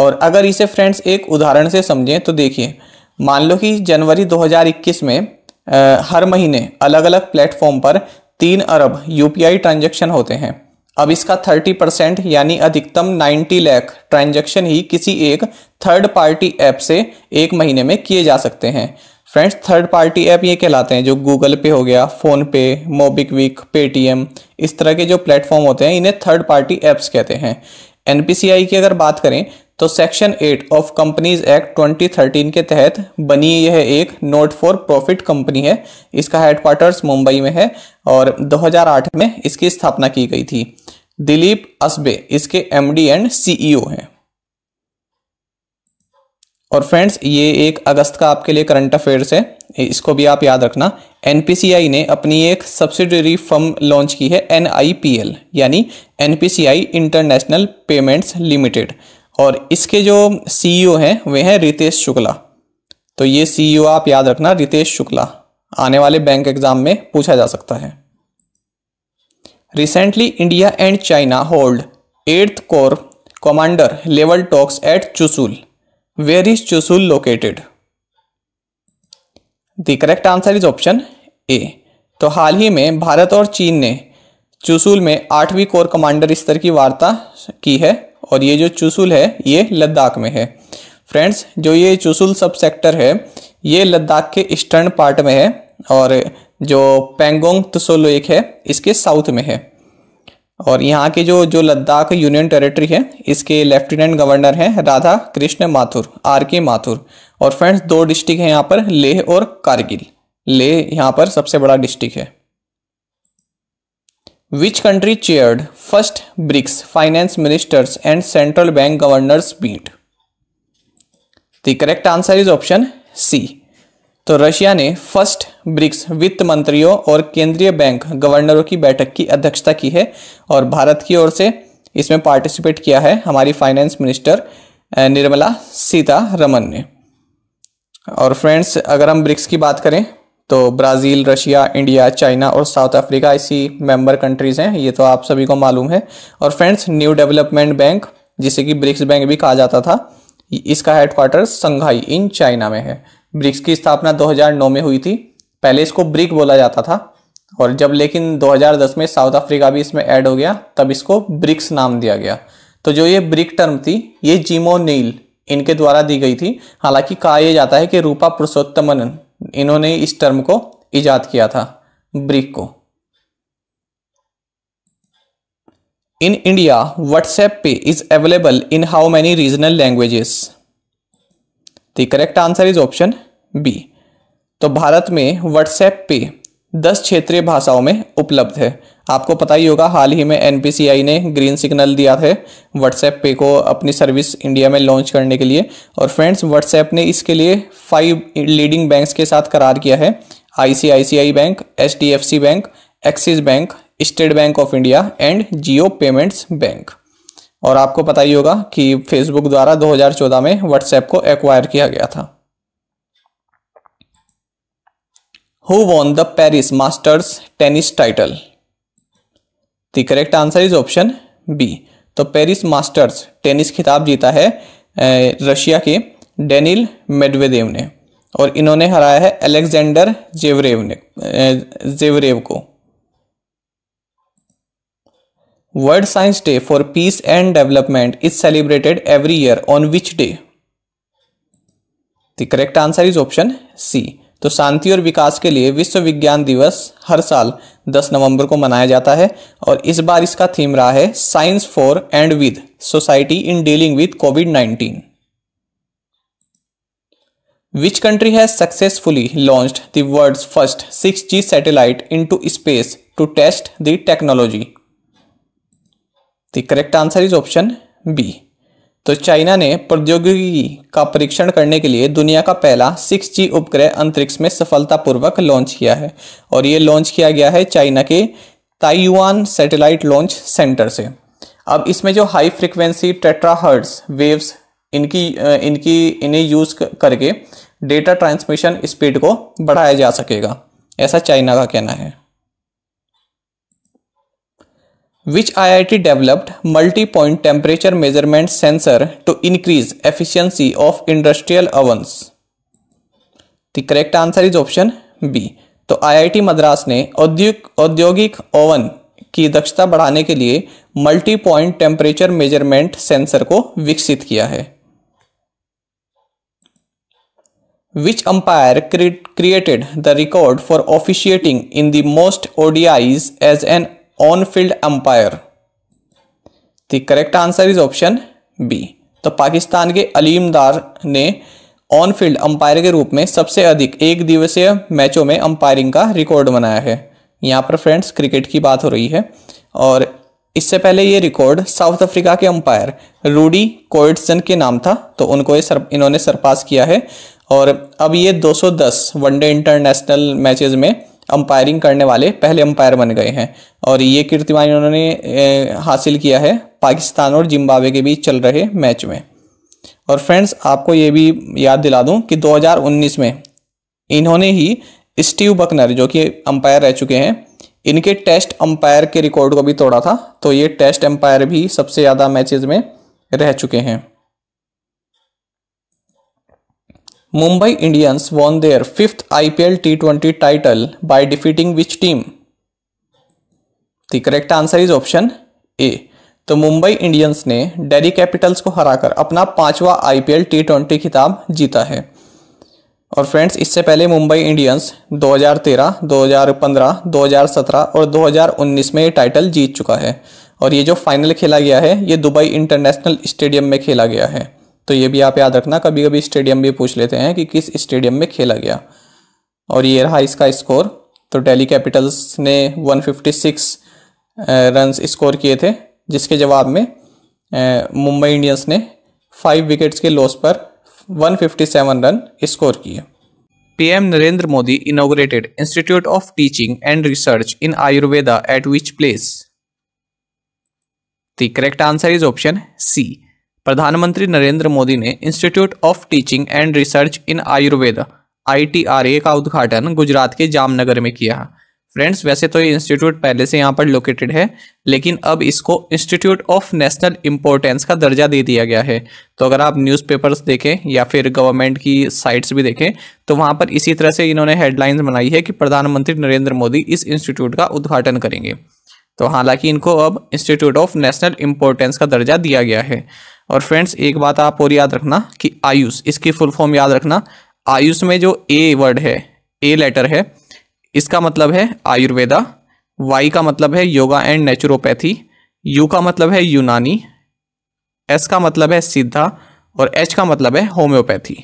और अगर इसे फ्रेंड्स एक उदाहरण से समझें तो देखिए मान लो कि जनवरी 2021 में आ, हर महीने अलग अलग प्लेटफॉर्म पर तीन अरब यूपीआई ट्रांजैक्शन होते हैं अब इसका 30 परसेंट यानी अधिकतम 90 लाख ट्रांजैक्शन ही किसी एक थर्ड पार्टी ऐप से एक महीने में किए जा सकते हैं फ्रेंड्स थर्ड पार्टी ऐप ये कहलाते हैं जो गूगल पे हो गया फ़ोन पे मोबिक्विक पेटीएम इस तरह के जो प्लेटफॉर्म होते हैं इन्हें थर्ड पार्टी ऐप्स कहते हैं एन की अगर बात करें तो section eight of companies act 2013 के तहत बनी यह एक नोट फॉर प्रॉफिट कंपनी है इसका हेडक्वार्टर्स मुंबई में है और 2008 में इसकी स्थापना की गई थी दिलीप असबे इसके एमडी एंड सीईओ हैं और फ्रेंड्स ये एक अगस्त का आपके लिए करंट अफेयर्स है इसको भी आप याद रखना एनपीसीआई ने अपनी एक सब्सिडरी फर्म लॉन्च की है एनआईपीएल यानी एनपीसीआई इंटरनेशनल पेमेंट्स लिमिटेड और इसके जो सीईओ e हैं वे हैं रितेश शुक्ला तो ये सीईओ e आप याद रखना रितेश शुक्ला आने वाले बैंक एग्जाम में पूछा जा सकता है recently India and China hold eighth corps commander level talks at Chushul where is Chushul located the correct answer is option A तो हाल ही में भारत और चीन ने चुसूल में आठवीं कोर कमांडर स्तर की वार्ता की है और ये जो चुसुल है ये लद्दाख में है फ्रेंड्स जो ये चुसुल सब सेक्टर है ये लद्दाख के ईस्टर्न पार्ट में है और जो पेंगोंग त्सो लेक है इसके साउथ में है और यहाँ के जो जो लद्दाख यूनियन टेरिटरी है इसके लेफ्टिनेंट गवर्नर हैं राधा कृष्ण माथुर आर के माथुर और फ्रेंड्स दो डिस्ट्रिक्ट हैं यहाँ पर लेह और कारगिल लेह यहाँ पर सबसे बड़ा डिस्ट्रिक्ट है Which country chaired first BRICS finance ministers and central bank governors meet? The correct answer is option सी तो रशिया ने फर्स्ट ब्रिक्स वित्त मंत्रियों और केंद्रीय बैंक गवर्नरों की बैठक की अध्यक्षता की है और भारत की ओर से इसमें पार्टिसिपेट किया है हमारी फाइनेंस मिनिस्टर निर्मला सीतारमन ने और फ्रेंड्स अगर हम ब्रिक्स की बात करें तो ब्राज़ील रशिया इंडिया चाइना और साउथ अफ्रीका इसी मेंबर कंट्रीज़ हैं ये तो आप सभी को मालूम है और फ्रेंड्स न्यू डेवलपमेंट बैंक जिसे कि ब्रिक्स बैंक भी कहा जाता था इसका हेडक्वार्टर संघाई इन चाइना में है ब्रिक्स की स्थापना 2009 में हुई थी पहले इसको ब्रिक बोला जाता था और जब लेकिन 2010 में साउथ अफ्रीका भी इसमें ऐड हो गया तब इसको ब्रिक्स नाम दिया गया तो जो ये ब्रिक टर्म थी ये जीमो नील इनके द्वारा दी गई थी हालांकि कहा यह जाता है कि रूपा पुरुषोत्तमन इन्होंने इस टर्म को ईजाद किया था ब्रिक को in India WhatsApp pay is available in how many regional languages the correct answer is option B तो भारत में व्हाट्सएप पे दस क्षेत्रीय भाषाओं में उपलब्ध है आपको पता ही होगा हाल ही में एन ने ग्रीन सिग्नल दिया है व्हाट्सएप पे को अपनी सर्विस इंडिया में लॉन्च करने के लिए और फ्रेंड्स व्हाट्सएप ने इसके लिए फाइव लीडिंग बैंक्स के साथ करार किया है I bank H bank Axis bank State Bank of India and Jio payments bank और आपको पता ही होगा कि फेसबुक द्वारा दो में व्हाट्सएप को एक्वायर किया गया था who won the Paris masters tennis title the correct answer is option B तो पेरिस मास्टर्स टेनिस खिताब जीता है रशिया के डेनिल मेडवेदेव ने और इन्होंने हराया है अलेक्जेंडर जेवरेव ने जेवरेव को world science day for peace and development is celebrated every year on which day the correct answer is option C तो शांति और विकास के लिए विश्व विज्ञान दिवस हर साल 10 नवंबर को मनाया जाता है और इस बार इसका थीम रहा है science for and with society in dealing with covid 19 which country has successfully launch दर्ल्ड first six G satellite into space to test the technology the correct answer is option B तो China ने प्रौद्योगिकी का परीक्षण करने के लिए दुनिया का पहला 6G उपग्रह अंतरिक्ष में सफलतापूर्वक लॉन्च किया है और ये लॉन्च किया गया है चाइना के ताइवान सैटेलाइट लॉन्च सेंटर से अब इसमें जो हाई फ्रिक्वेंसी टेट्राहर्ट्स वेव्स इनकी इनकी इन्हें यूज़ करके डेटा ट्रांसमिशन स्पीड को बढ़ाया जा सकेगा ऐसा चाइना का कहना है which IIT developed multi-point temperature measurement sensor to increase efficiency of industrial ovens? The correct answer is option B. तो IIT मद्रास ने औद्योग औद्योगिक ओवन की दक्षता बढ़ाने के लिए multi point temperature measurement sensor को विकसित किया है Which umpire cre created the record for officiating in the most ODIs as an on field umpire the correct answer is option B तो पाकिस्तान के अलीमदार ने ऑन फील्ड अंपायर के रूप में सबसे अधिक एक दिवसीय मैचों में अंपायरिंग का रिकॉर्ड बनाया है यहाँ पर फ्रेंड्स क्रिकेट की बात हो रही है और इससे पहले ये रिकॉर्ड साउथ अफ्रीका के अंपायर रूडी कोइट्सन के नाम था तो उनको ये सर इन्होंने सरपास किया है और अब ये 210 वनडे इंटरनेशनल मैचेस में अंपायरिंग करने वाले पहले अंपायर बन गए हैं और ये कीर्तिमान इन्होंने हासिल किया है पाकिस्तान और जिम्बावे के बीच चल रहे मैच में और फ्रेंड्स आपको ये भी याद दिला दूं कि 2019 में इन्होंने ही स्टीव बकनर जो कि अंपायर रह चुके हैं इनके टेस्ट अंपायर के रिकॉर्ड को भी तोड़ा था तो ये टेस्ट अंपायर भी सबसे ज़्यादा मैचेज में रह चुके हैं Mumbai Indians won their fifth IPL T20 title by defeating which team? The correct answer is option A. तो मुंबई इंडियंस ने डेरी कैपिटल्स को हराकर अपना पांचवा आईपीएल टी ट्वेंटी खिताब जीता है और फ्रेंड्स इससे पहले मुंबई इंडियंस 2013, 2015, 2017 और 2019 में ये टाइटल जीत चुका है और ये जो फाइनल खेला गया है ये दुबई इंटरनेशनल स्टेडियम में खेला गया है तो ये भी आप याद रखना कभी कभी स्टेडियम भी पूछ लेते हैं कि किस स्टेडियम में खेला गया और ये रहा इसका स्कोर तो डेली कैपिटल्स ने 156 रन्स स्कोर किए थे जिसके जवाब में मुंबई इंडियंस ने फाइव विकेट्स के लॉस पर 157 रन स्कोर किए PM Narendra Modi inaugurated institute of teaching and research in Ayurveda at which place the correct answer is option C प्रधानमंत्री नरेंद्र मोदी ने institute of teaching and research in Ayurveda I का उद्घाटन गुजरात के जामनगर में किया फ्रेंड्स वैसे तो ये इंस्टीट्यूट पहले से यहाँ पर लोकेटेड है लेकिन अब इसको इंस्टीट्यूट ऑफ नेशनल इम्पोर्टेंस का दर्जा दे दिया गया है तो अगर आप न्यूज़पेपर्स देखें या फिर गवर्नमेंट की साइट्स भी देखें तो वहाँ पर इसी तरह से इन्होंने हेडलाइंस बनाई है कि प्रधानमंत्री नरेंद्र मोदी इस इंस्टीट्यूट का उद्घाटन करेंगे तो हालांकि इनको अब इंस्टीट्यूट ऑफ नेशनल इम्पोर्टेंस का दर्जा दिया गया है और फ्रेंड्स एक बात आप और याद रखना कि आयुष इसकी फुल फॉर्म याद रखना आयुष में जो ए वर्ड है ए लेटर है इसका मतलब है आयुर्वेदा वाई का मतलब है योगा एंड नेचुरोपैथी यू का मतलब है यूनानी एस का मतलब है सीधा और एच का मतलब है होम्योपैथी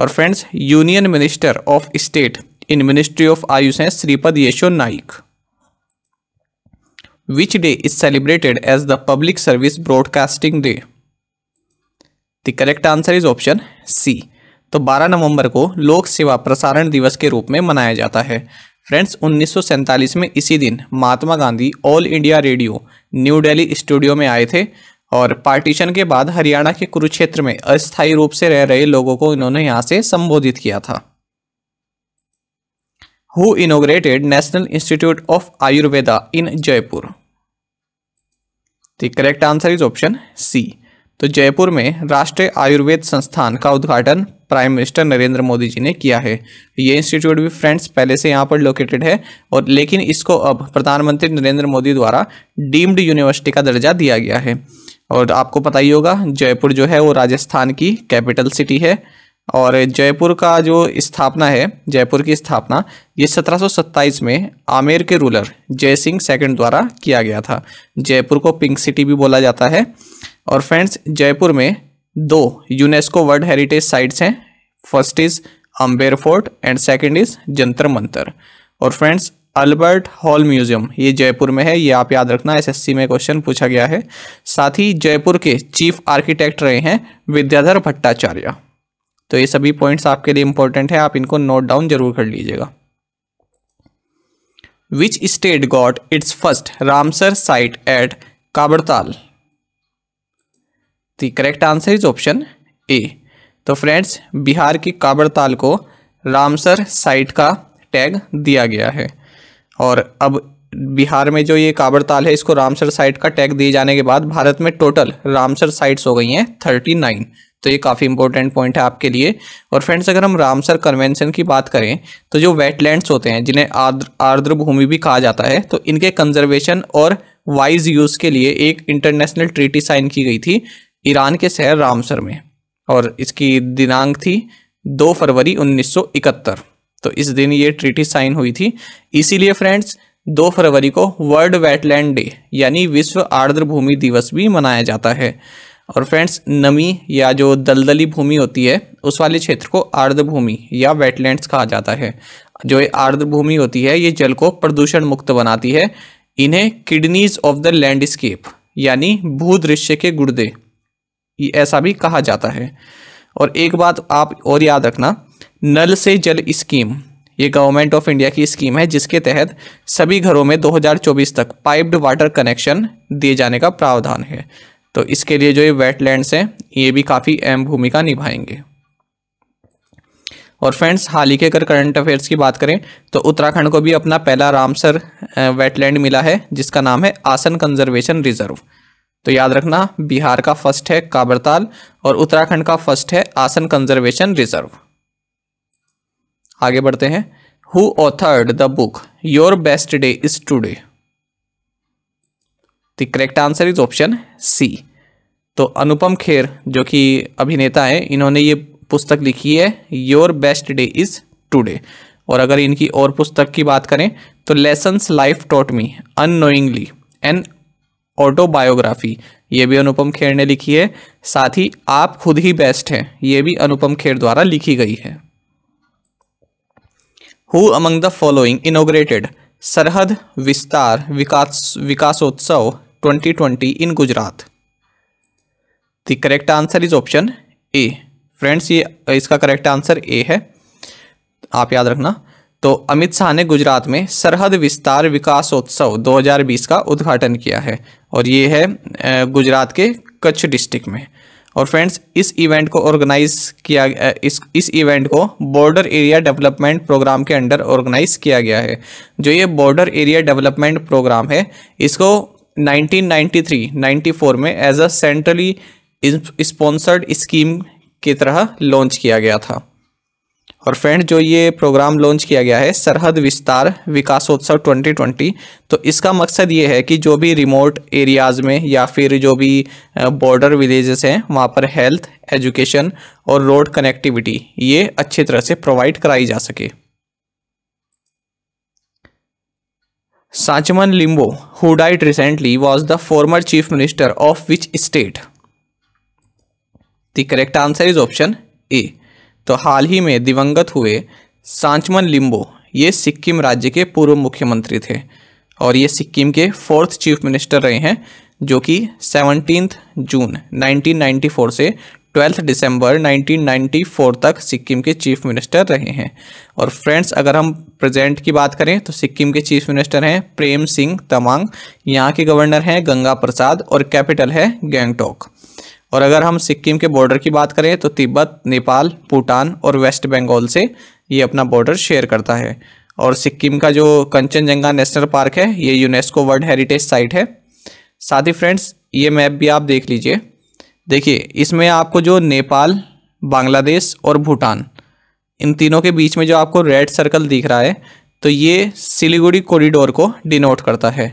और friends union minister of state in ministry of AYUSH हैं Shripad Yesso Naik which day is celebrated as the public service broadcasting day the correct answer is option C तो 12 नवंबर को लोक सेवा प्रसारण दिवस के रूप में मनाया जाता है फ्रेंड्स उन्नीस में इसी दिन Mahatma Gandhi all India radio New Delhi studio में आए थे और पार्टीशन के बाद हरियाणा के कुरुक्षेत्र में अस्थायी रूप से रह रहे लोगों को इन्होंने यहाँ से संबोधित किया था who inaugurated national institute of Ayurveda in Jaipur the correct answer is option C तो जयपुर में राष्ट्रीय आयुर्वेद संस्थान का उद्घाटन प्राइम मिनिस्टर नरेंद्र मोदी जी ने किया है ये इंस्टीट्यूट भी फ्रेंड्स पहले से यहाँ पर लोकेटेड है और लेकिन इसको अब प्रधानमंत्री नरेंद्र मोदी द्वारा डीम्ड यूनिवर्सिटी का दर्जा दिया गया है और आपको पता ही होगा जयपुर जो है वो राजस्थान की कैपिटल सिटी है और जयपुर का जो स्थापना है जयपुर की स्थापना ये 1727 में आमेर के रूलर जय सिंह सेकेंड द्वारा किया गया था जयपुर को पिंक सिटी भी बोला जाता है और फ्रेंड्स जयपुर में दो यूनेस्को वर्ल्ड हेरिटेज साइट्स हैं first is Amber fort and second is Jantar Mantar और फ्रेंड्स अल्बर्ट हॉल म्यूजियम ये जयपुर में है ये आप याद रखना एसएससी में क्वेश्चन पूछा गया है साथ ही जयपुर के चीफ आर्किटेक्ट रहे हैं विद्याधर भट्टाचार्य तो ये सभी पॉइंट्स आपके लिए इंपॉर्टेंट है आप इनको नोट डाउन जरूर कर लीजिएगा which state got its first Ramsar site at Kabartal the correct answer is option A तो फ्रेंड्स बिहार की काबड़ताल को रामसर साइट का टैग दिया गया है और अब बिहार में जो ये काबड़ताल है इसको रामसर साइट का टैग दिए जाने के बाद भारत में टोटल रामसर साइट्स हो गई हैं थर्टी नाइन तो ये काफ़ी इंपॉर्टेंट पॉइंट है आपके लिए और फ्रेंड्स अगर हम रामसर कन्वेंशन की बात करें तो जो वेटलैंड्स होते हैं जिन्हें आर्द्र आर्द्र भूमि भी कहा जाता है तो इनके कंजर्वेशन और वाइज यूज़ के लिए एक इंटरनेशनल ट्रीटी साइन की गई थी ईरान के शहर रामसर में और इसकी दिनांक थी दो फरवरी 1971 तो इस दिन ये ट्रीटी साइन हुई थी इसीलिए फ्रेंड्स दो फरवरी को वर्ल्ड वेटलैंड डे यानी विश्व आर्द्र भूमि दिवस भी मनाया जाता है और फ्रेंड्स नमी या जो दलदली भूमि होती है उस वाले क्षेत्र को आर्द्र भूमि या वेटलैंड्स कहा जाता है जो ये आर्द्र भूमि होती है ये जल को प्रदूषण मुक्त बनाती है इन्हें किडनीज ऑफ द लैंडस्केप यानी भूदृश्य के गुर्दे ऐसा भी कहा जाता है और एक बात आप और याद रखना नल से जल स्कीम ये गवर्नमेंट ऑफ इंडिया की स्कीम है जिसके तहत सभी घरों में 2024 तक पाइप्ड वाटर कनेक्शन दिए जाने का प्रावधान है तो इसके लिए जो ये वेटलैंड्स हैं ये भी काफ़ी अहम भूमिका निभाएंगे और फ्रेंड्स हाल ही के अगर करंट अफेयर्स की बात करें तो उत्तराखंड को भी अपना पहला रामसर वेटलैंड मिला है जिसका नाम है आसन कंजर्वेशन रिजर्व तो याद रखना बिहार का फर्स्ट है काबरताल और उत्तराखंड का फर्स्ट है आसन कंजर्वेशन रिजर्व आगे बढ़ते हैं who authored the book your best day is today the correct answer is option C तो अनुपम खेर जो कि अभिनेता है इन्होंने ये पुस्तक लिखी है your best day is today और अगर इनकी और पुस्तक की बात करें तो lessons life taught me unknowingly an autobiography ये भी अनुपम खेर ने लिखी है साथ ही आप खुद ही बेस्ट हैं ये भी अनुपम खेर द्वारा लिखी गई है who among the following inaugurated Sarhad Vistar Vikas Vikasotsav 2020 in Gujarat the correct answer is option A friends ये इसका करेक्ट आंसर ए है आप याद रखना तो अमित शाह ने गुजरात में सरहद विस्तार विकासोत्सव 2020 का उद्घाटन किया है और ये है गुजरात के कच्छ डिस्ट्रिक्ट में और फ्रेंड्स इस इवेंट को ऑर्गेनाइज किया इस इस इवेंट को बॉर्डर एरिया डेवलपमेंट प्रोग्राम के अंडर ऑर्गेनाइज किया गया है जो ये बॉर्डर एरिया डेवलपमेंट प्रोग्राम है इसको 1993 94 में as a centrally sponsored scheme की तरह लॉन्च किया गया था और फ्रेंड जो ये प्रोग्राम लॉन्च किया गया है सरहद विस्तार विकासोत्सव 2020 तो इसका मकसद ये है कि जो भी रिमोट एरियाज़ में या फिर जो भी बॉर्डर विलेजेस हैं वहाँ पर हेल्थ एजुकेशन और रोड कनेक्टिविटी ये अच्छी तरह से प्रोवाइड कराई जा सके Sanchaman Limboo who died recently was the former chief minister of which state the correct answer is option A तो हाल ही में दिवंगत हुए सांचमन लिम्बो ये सिक्किम राज्य के पूर्व मुख्यमंत्री थे और ये सिक्किम के फोर्थ चीफ मिनिस्टर रहे हैं जो कि सेवनटीन जून 1994 से ट्वेल्थ दिसंबर 1994 तक सिक्किम के चीफ मिनिस्टर रहे हैं और फ्रेंड्स अगर हम प्रेजेंट की बात करें तो सिक्किम के चीफ मिनिस्टर हैं प्रेम सिंह तमांग यहाँ के गवर्नर हैं गंगा प्रसाद और कैपिटल है गैंगटोक और अगर हम सिक्किम के बॉर्डर की बात करें तो तिब्बत नेपाल भूटान और वेस्ट बंगाल से ये अपना बॉर्डर शेयर करता है और सिक्किम का जो कंचनजंगा नेशनल पार्क है ये यूनेस्को वर्ल्ड हेरिटेज साइट है साथ ही फ्रेंड्स ये मैप भी आप देख लीजिए देखिए इसमें आपको जो नेपाल बांग्लादेश और भूटान इन तीनों के बीच में जो आपको रेड सर्कल दिख रहा है तो ये सिलीगुड़ी कॉरिडोर को डिनोट करता है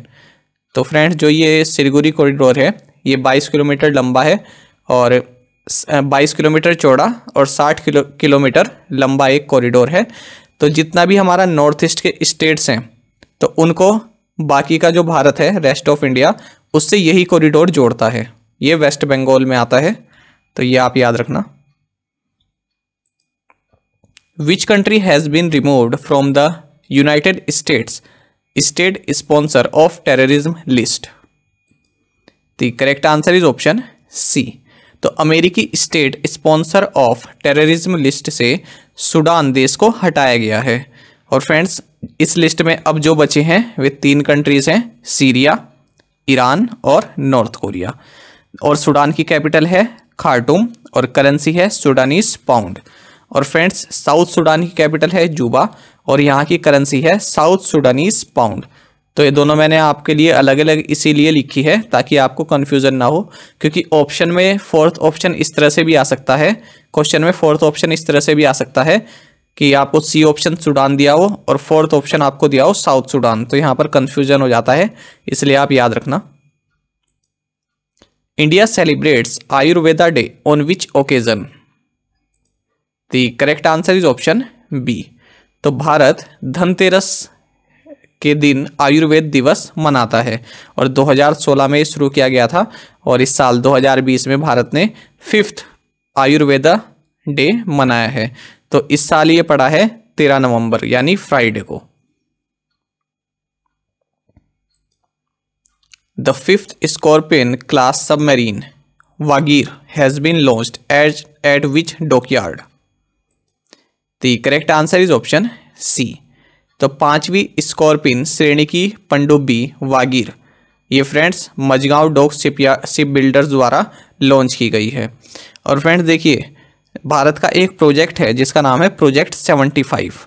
तो फ्रेंड्स जो ये सिलीगुड़ी कॉरिडोर है ये 22 किलोमीटर लंबा है और 22 किलोमीटर चौड़ा और 60 किलो किलोमीटर लंबा एक कॉरिडोर है तो जितना भी हमारा नॉर्थ ईस्ट के स्टेट्स हैं तो उनको बाकी का जो भारत है रेस्ट ऑफ इंडिया उससे यही कॉरिडोर जोड़ता है ये वेस्ट बंगाल में आता है तो ये आप याद रखना which country has been removed from the United States state sponsor of terrorism list the correct answer is option C तो अमेरिकी state sponsor of terrorism list से सूडान देश को हटाया गया है और फ्रेंड्स इस लिस्ट में अब जो बचे हैं वे तीन कंट्रीज़ हैं सीरिया ईरान और नॉर्थ कोरिया और सूडान की कैपिटल है खार्टूम और करेंसी है सूडानीस पाउंड और फ्रेंड्स साउथ सूडान की कैपिटल है जूबा और यहाँ की करेंसी है साउथ सूडानीस पाउंड तो ये दोनों मैंने आपके लिए अलग अलग इसीलिए लिखी है ताकि आपको कन्फ्यूज़न ना हो क्योंकि ऑप्शन में फोर्थ ऑप्शन इस तरह से भी आ सकता है क्वेश्चन में फोर्थ ऑप्शन इस तरह से भी आ सकता है कि आपको सी ऑप्शन सूडान दिया हो और फोर्थ ऑप्शन आपको दिया हो साउथ सूडान तो यहाँ पर कन्फ्यूज़न हो जाता है इसलिए आप याद रखना India celebrates Ayurveda day on which occasion the correct answer is option B तो भारत धनतेरस के दिन आयुर्वेद दिवस मनाता है और 2016 में शुरू किया गया था और इस साल 2020 में भारत ने फिफ्थ आयुर्वेदा डे मनाया है तो इस साल ये पड़ा है तेरह नवंबर यानी फ्राइडे को the fifth Scorpene class submarine Vagir has been launch at at which dockyard the correct answer is option C तो पांचवी स्कॉर्पिन श्रेणी की पंडुब्बी वागीर ये फ्रेंड्स मजगांव डॉक शिपया शिप बिल्डर्स द्वारा लॉन्च की गई है और फ्रेंड्स देखिए भारत का एक प्रोजेक्ट है जिसका नाम है प्रोजेक्ट सेवेंटी फाइव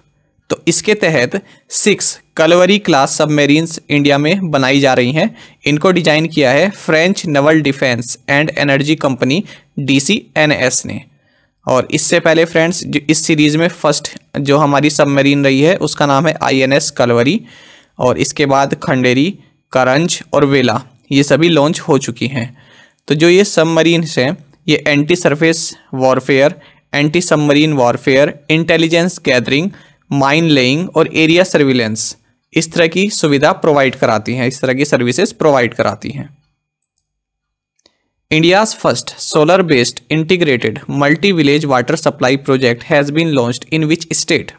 तो इसके तहत six Kalvari class submarines India में बनाई जा रही हैं इनको डिजाइन किया है French naval defence and energy company D C N S ने और इससे पहले फ्रेंड्स इस सीरीज़ में फर्स्ट जो हमारी सबमरीन रही है उसका नाम है आईएनएस कलवरी और इसके बाद खंडेरी करंज और वेला ये सभी लॉन्च हो चुकी हैं तो जो ये सबमरीन हैं ये anti surface warfare anti submarine warfare intelligence gathering mine laying और एरिया सर्विलेंस इस तरह की सुविधा प्रोवाइड कराती हैं इस तरह की सर्विसेज प्रोवाइड कराती हैं India's first solar-based integrated multi-village water supply project has been launched in which state?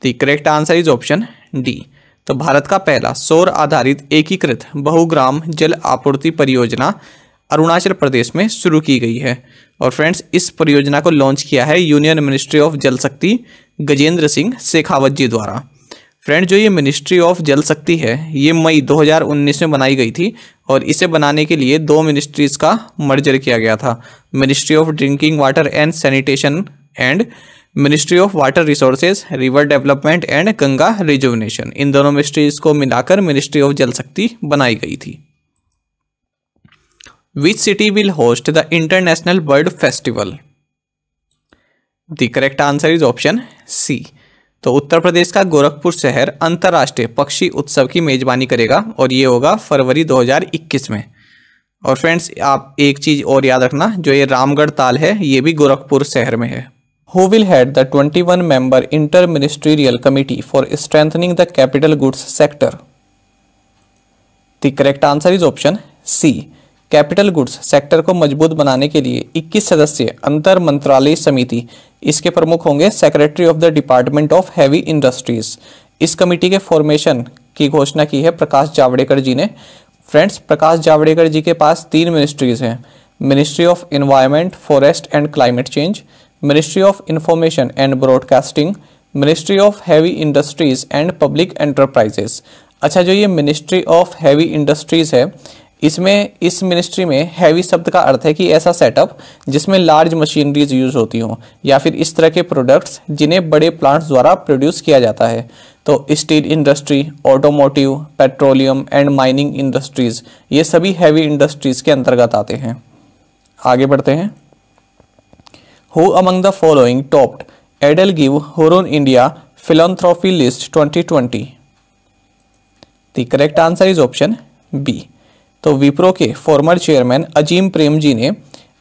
The correct answer is option D. तो भारत का पहला सौर आधारित एकीकृत बहुग्राम जल आपूर्ति परियोजना अरुणाचल प्रदेश में शुरू की गई है और फ्रेंड्स इस परियोजना को लॉन्च किया है यूनियन मिनिस्ट्री ऑफ जल शक्ति गजेंद्र सिंह शेखावत जी द्वारा फ्रेंड जो ये मिनिस्ट्री ऑफ जल शक्ति है ये मई 2019 में बनाई गई थी और इसे बनाने के लिए दो मिनिस्ट्रीज़ का मर्जर किया गया था ministry of drinking water and sanitation and ministry of water resources river development and Ganga rejuvenation इन दोनों मिनिस्ट्रीज़ को मिलाकर मिनिस्ट्री ऑफ जल शक्ति बनाई गई थी which city will host the international bird festival the correct answer is option C तो उत्तर प्रदेश का गोरखपुर शहर अंतर्राष्ट्रीय पक्षी उत्सव की मेज़बानी करेगा और ये होगा फरवरी 2021 में और फ्रेंड्स आप एक चीज़ और याद रखना जो ये रामगढ़ ताल है ये भी गोरखपुर शहर में है head the twenty one 21 inter ministerial committee for strengthening the capital goods sector the correct answer is option C capital goods sector को मजबूत बनाने के लिए 21 सदस्यीय अंतर मंत्रालय समिति इसके प्रमुख होंगे secretary of the department of heavy industries इस कमेटी के फॉर्मेशन की घोषणा की है प्रकाश जावड़ेकर जी ने फ्रेंड्स प्रकाश जावड़ेकर जी के पास तीन मिनिस्ट्रीज हैं ministry of environment forest and climate change ministry of information and broadcasting ministry of heavy industries and public enterprises अच्छा जो ये मिनिस्ट्री ऑफ हैवी इंडस्ट्रीज है इसमें इस मिनिस्ट्री में हैवी शब्द का अर्थ है कि ऐसा सेटअप जिसमें लार्ज मशीनरीज यूज होती हों या फिर इस तरह के प्रोडक्ट्स जिन्हें बड़े प्लांट्स द्वारा प्रोड्यूस किया जाता है तो steel industry automotive petroleum and mining industries ये सभी हैवी इंडस्ट्रीज़ के अंतर्गत आते हैं आगे बढ़ते हैं who among the following topped EdelGive Hurun India philanthropy list twenty twenty the correct answer is option B तो विप्रो के फॉर्मर चेयरमैन अजीम प्रेम जी ने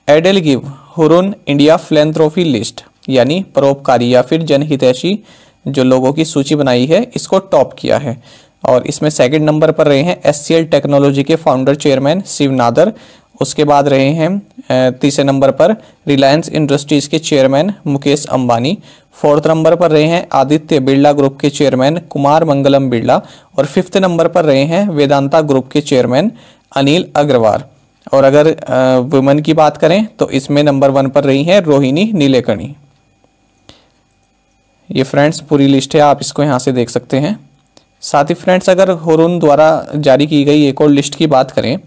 EdelGive Hurun India philanthropy list यानी परोपकारी या फिर जनहितैषी जो लोगों की सूची बनाई है इसको टॉप किया है और इसमें सेकंड नंबर पर रहे हैं एस टेक्नोलॉजी के फाउंडर चेयरमैन शिव नादर उसके बाद रहे हैं तीसरे नंबर पर रिलायंस इंडस्ट्रीज़ के chairman Mukesh Ambani fourth number पर रहे हैं आदित्य बिरला ग्रुप के चेयरमैन कुमार मंगलम बिरला और फिफ्थ नंबर पर रहे हैं वेदांता ग्रुप के चेयरमैन अनिल अग्रवाल और अगर वुमेन की बात करें तो इसमें नंबर वन पर रही है रोहिणी नीलेकणी ये फ्रेंड्स पूरी लिस्ट है आप इसको यहाँ से देख सकते हैं साथ ही फ्रेंड्स अगर होरुन द्वारा जारी की गई एक और लिस्ट की बात करें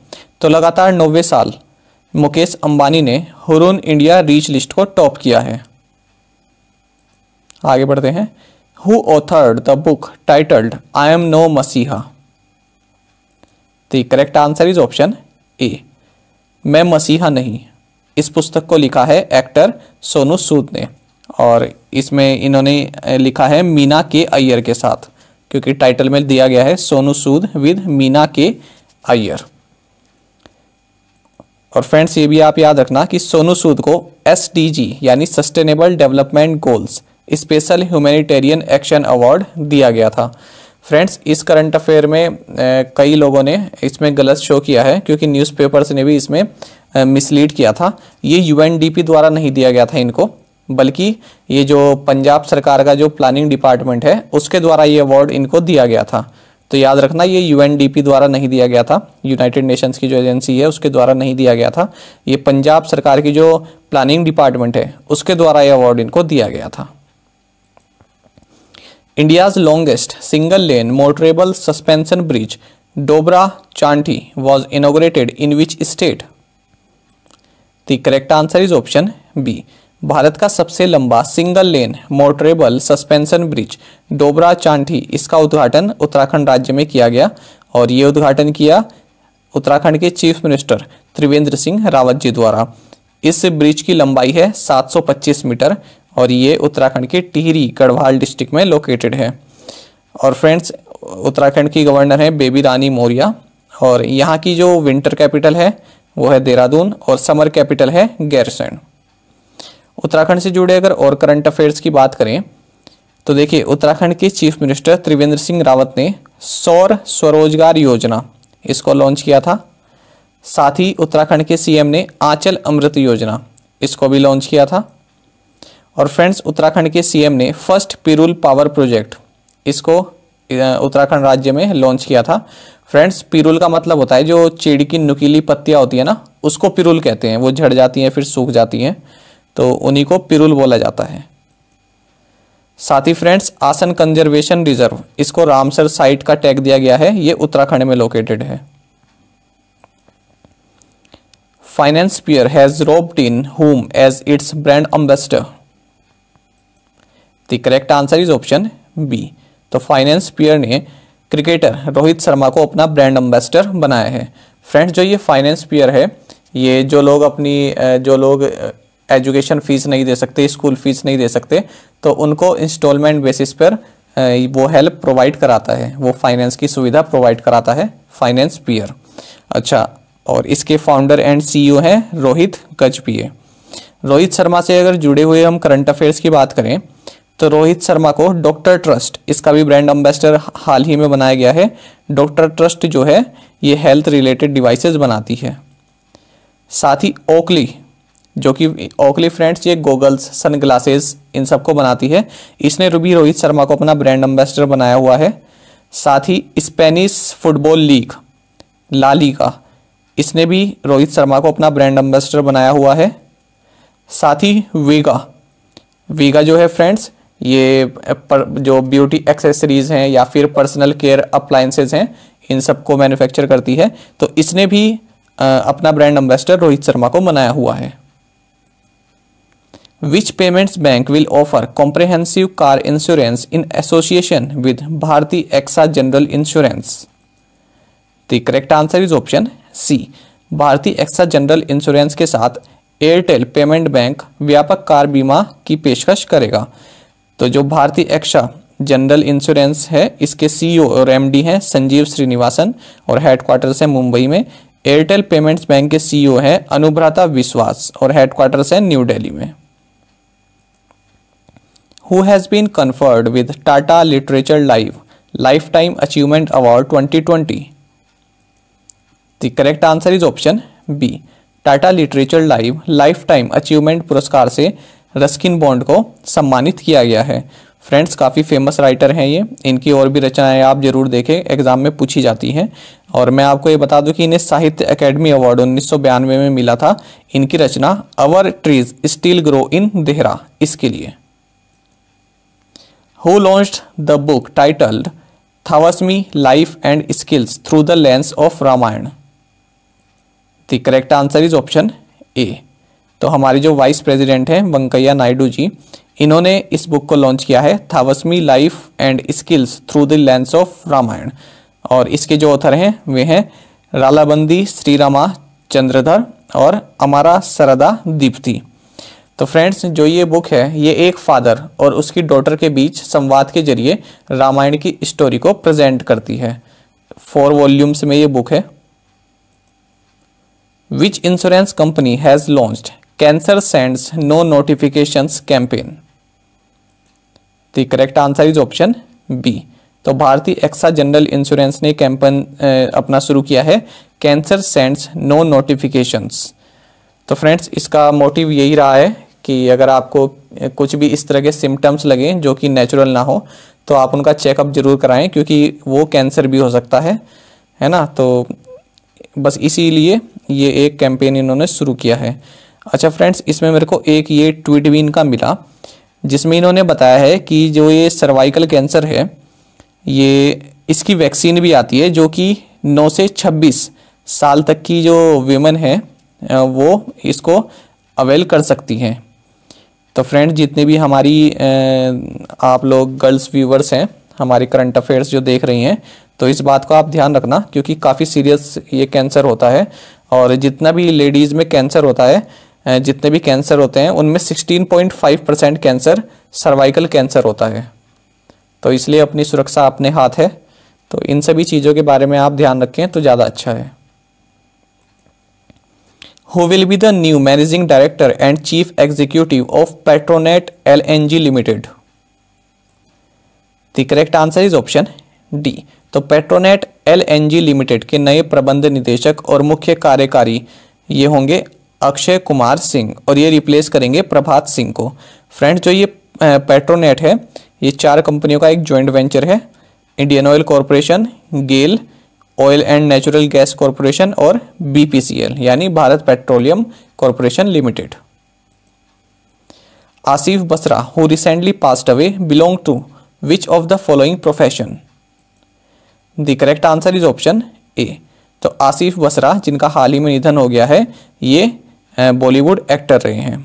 तो लगातार नौवे साल मुकेश अंबानी ने हुरून इंडिया रीच लिस्ट को टॉप किया है आगे बढ़ते हैं who authored the book titled I am no messiah The correct answer is option A मैं मसीहा नहीं इस पुस्तक को लिखा है एक्टर सोनू सूद ने और इसमें इन्होंने लिखा है मीना के अय्यर के साथ क्योंकि टाइटल में दिया गया है सोनू सूद विद मीना के अय्यर और फ्रेंड्स ये भी आप याद रखना कि सोनू सूद को एस यानी sustainable development goals special humanitarian action award दिया गया था फ्रेंड्स इस करंट अफेयर में कई लोगों ने इसमें गलत शो किया है क्योंकि न्यूज़पेपर्स ने भी इसमें मिसलीड किया था ये यूएनडीपी द्वारा नहीं दिया गया था इनको बल्कि ये जो पंजाब सरकार का जो प्लानिंग डिपार्टमेंट है उसके द्वारा ये अवार्ड इनको दिया गया था तो याद रखना ये यूएनडीपी द्वारा नहीं दिया गया था यूनाइटेड नेशंस की जो एजेंसी है उसके द्वारा नहीं दिया गया था ये पंजाब सरकार की जो प्लानिंग डिपार्टमेंट है उसके द्वारा ये अवार्ड इनको दिया गया था India's longest single lane motorable suspension bridge, Dobra Chanti, was inaugurated in which state? The correct answer is option B. Bharat का सबसे लंबा single lane motorable suspension bridge Dobra Chanthi इसका उद्घाटन उत्तराखंड राज्य में किया गया और ये उद्घाटन किया उत्तराखंड के चीफ मिनिस्टर त्रिवेंद्र सिंह रावत जी द्वारा इस ब्रिज की लंबाई है 725 मीटर और ये उत्तराखंड के टिहरी गढ़वाल डिस्ट्रिक्ट में लोकेटेड है और फ्रेंड्स उत्तराखंड की गवर्नर है बेबी रानी मौर्य और यहाँ की जो विंटर कैपिटल है वो है देहरादून और समर कैपिटल है गैरसैंड उत्तराखंड से जुड़े अगर और करंट अफेयर्स की बात करें तो देखिए उत्तराखंड के चीफ मिनिस्टर त्रिवेंद्र सिंह रावत ने सौर स्वरोजगार योजना इसको लॉन्च किया था साथ ही उत्तराखंड के सीएम ने आंचल अमृत योजना इसको भी लॉन्च किया था और फ्रेंड्स उत्तराखंड के सीएम ने फर्स्ट पिरुल पावर प्रोजेक्ट इसको उत्तराखंड राज्य में लॉन्च किया था फ्रेंड्स पिरुल का मतलब होता है जो चीड़ की नुकीली पत्तियाँ होती है ना उसको पिरुल कहते हैं वो झड़ जाती हैं फिर सूख जाती हैं तो उन्हीं को पिरुल बोला जाता है साथ ही फ्रेंड्स आसन कंजर्वेशन रिजर्व इसको रामसर साइट का टैग दिया गया है ये उत्तराखंड में लोकेटेड है finance peer has roped in whom as its brand ambassador the correct answer is option B तो फाइनेंस पियर ने क्रिकेटर रोहित शर्मा को अपना ब्रांड अम्बेसडर बनाया है फ्रेंड्स जो ये फाइनेंस पियर है ये जो लोग अपनी जो लोग एजुकेशन फ़ीस नहीं दे सकते स्कूल फीस नहीं दे सकते तो उनको इंस्टॉलमेंट बेसिस पर वो हेल्प प्रोवाइड कराता है वो फाइनेंस की सुविधा प्रोवाइड कराता है फाइनेंस पियर अच्छा और इसके फाउंडर एंड सीईओ हैं रोहित गजपीए रोहित शर्मा से अगर जुड़े हुए हम करंट अफेयर्स की बात करें तो रोहित शर्मा को डॉक्टर ट्रस्ट इसका भी ब्रांड एम्बेसडर हाल ही में बनाया गया है डॉक्टर ट्रस्ट जो है ये हेल्थ रिलेटेड डिवाइसेस बनाती है साथ ही ओकली जो कि ओकली फ्रेंड्स ये गोगल्स सन ग्लासेस इन सबको बनाती है इसने रूबी रोहित शर्मा को अपना ब्रांड एम्बेसडर बनाया हुआ है साथ ही स्पेनिश फुटबॉल लीग लाली का इसने भी रोहित शर्मा को अपना ब्रांड एम्बेसडर बनाया हुआ है साथ ही वेगा वेगा जो है फ्रेंड्स ये पर जो ब्यूटी एक्सेसरीज़ हैं या फिर पर्सनल केयर अप्लायंसेज हैं इन सबको मैन्युफैक्चर करती है तो इसने भी आ, अपना ब्रांड एम्बेसडर रोहित शर्मा को बनाया हुआ है which payments bank will offer comprehensive car insurance in association with Bharti AXA general insurance the correct answer is option C Bhartiya AXA general insurance के साथ एयरटेल पेमेंट बैंक व्यापक कार बीमा की पेशकश करेगा तो जो भारतीय एक्सा जनरल इंश्योरेंस है इसके सीईओ e और एमडी हैं संजीव श्रीनिवासन और हेडक्वार्टर है मुंबई में एयरटेल पेमेंट्स बैंक के सीईओ e हैं अनुभ्राता विश्वास और हेडक्वार्टर है न्यू दिल्ली में who has been conferred with Tata literature live lifetime achievement award 2020 the correct answer is option B Tata literature live lifetime achievement पुरस्कार से रस्किन बॉन्ड को सम्मानित किया गया है फ्रेंड्स काफ़ी फेमस राइटर हैं ये इनकी और भी रचनाएं आप जरूर देखें एग्जाम में पूछी जाती हैं और मैं आपको ये बता दूं कि इन्हें साहित्य अकेडमी अवार्ड उन्नीस में मिला था इनकी रचना our trees still grow in Dehra इसके लिए who launch the book titled Thavasmi life and skills through the lens of Ramayana the correct answer is option A तो हमारे जो वाइस प्रेसिडेंट हैं वेंकैया नायडू जी इन्होंने इस बुक को लॉन्च किया है Thavasmi life and skills through the lens of Ramayana और इसके जो ऑथर हैं वे हैं रालाबंदी श्री रामा चंद्रधर और अमारा सरदा दीप्ति तो फ्रेंड्स जो ये बुक है ये एक फादर और उसकी डॉटर के बीच संवाद के जरिए रामायण की स्टोरी को प्रेजेंट करती है फोर वॉल्यूम्स में ये बुक है Which insurance company has launched Cancer Sends No Notifications campaign? The correct answer is option B. तो भारतीय एक्सा जनरल इंश्योरेंस ने कैंपन अपना शुरू किया है कैंसर सेंड्स नो नोटिफिकेशंस तो फ्रेंड्स इसका मोटिव यही रहा है कि अगर आपको कुछ भी इस तरह के सिम्टम्स लगें जो कि नेचुरल ना हो तो आप उनका चेकअप जरूर कराएं क्योंकि वो कैंसर भी हो सकता है है ना तो बस इसीलिए ये एक कैंपेन इन्होंने शुरू किया है अच्छा फ्रेंड्स इसमें मेरे को एक ये ट्वीट भी इनका मिला जिसमें इन्होंने बताया है कि जो ये सर्वाइकल कैंसर है ये इसकी वैक्सीन भी आती है जो कि 9 से 26 साल तक की जो वीमेन है वो इसको अवेल कर सकती हैं तो फ्रेंड जितने भी हमारी आप लोग गर्ल्स व्यूवर्स हैं हमारे करंट अफेयर्स जो देख रही हैं तो इस बात को आप ध्यान रखना क्योंकि काफ़ी सीरियस ये कैंसर होता है और जितना भी लेडीज़ में कैंसर होता है जितने भी कैंसर होते हैं उनमें 16.5 परसेंट कैंसर सर्वाइकल कैंसर होता है तो इसलिए अपनी सुरक्षा अपने हाथ है तो इन सभी चीज़ों के बारे में आप ध्यान रखें तो ज़्यादा अच्छा है who will be the new managing director and chief executive of Petronet L N G limited the correct answer is option D तो पेट्रोनेट एलएनजी लिमिटेड के नए प्रबंध निदेशक और मुख्य कार्यकारी ये होंगे अक्षय कुमार सिंह और ये रिप्लेस करेंगे प्रभात सिंह को फ्रेंड जो ये पेट्रोनेट है ये चार कंपनियों का एक ज्वाइंट वेंचर है Indian Oil Corporation GAIL oil and natural gas corporation और बीपीसीएल यानी Bharat petroleum corporation limited Asif Basra who recently passed away belong to which of the following profession the correct answer is option A तो आसिफ बसरा जिनका हाल ही में निधन हो गया है ये बॉलीवुड एक्टर रहे हैं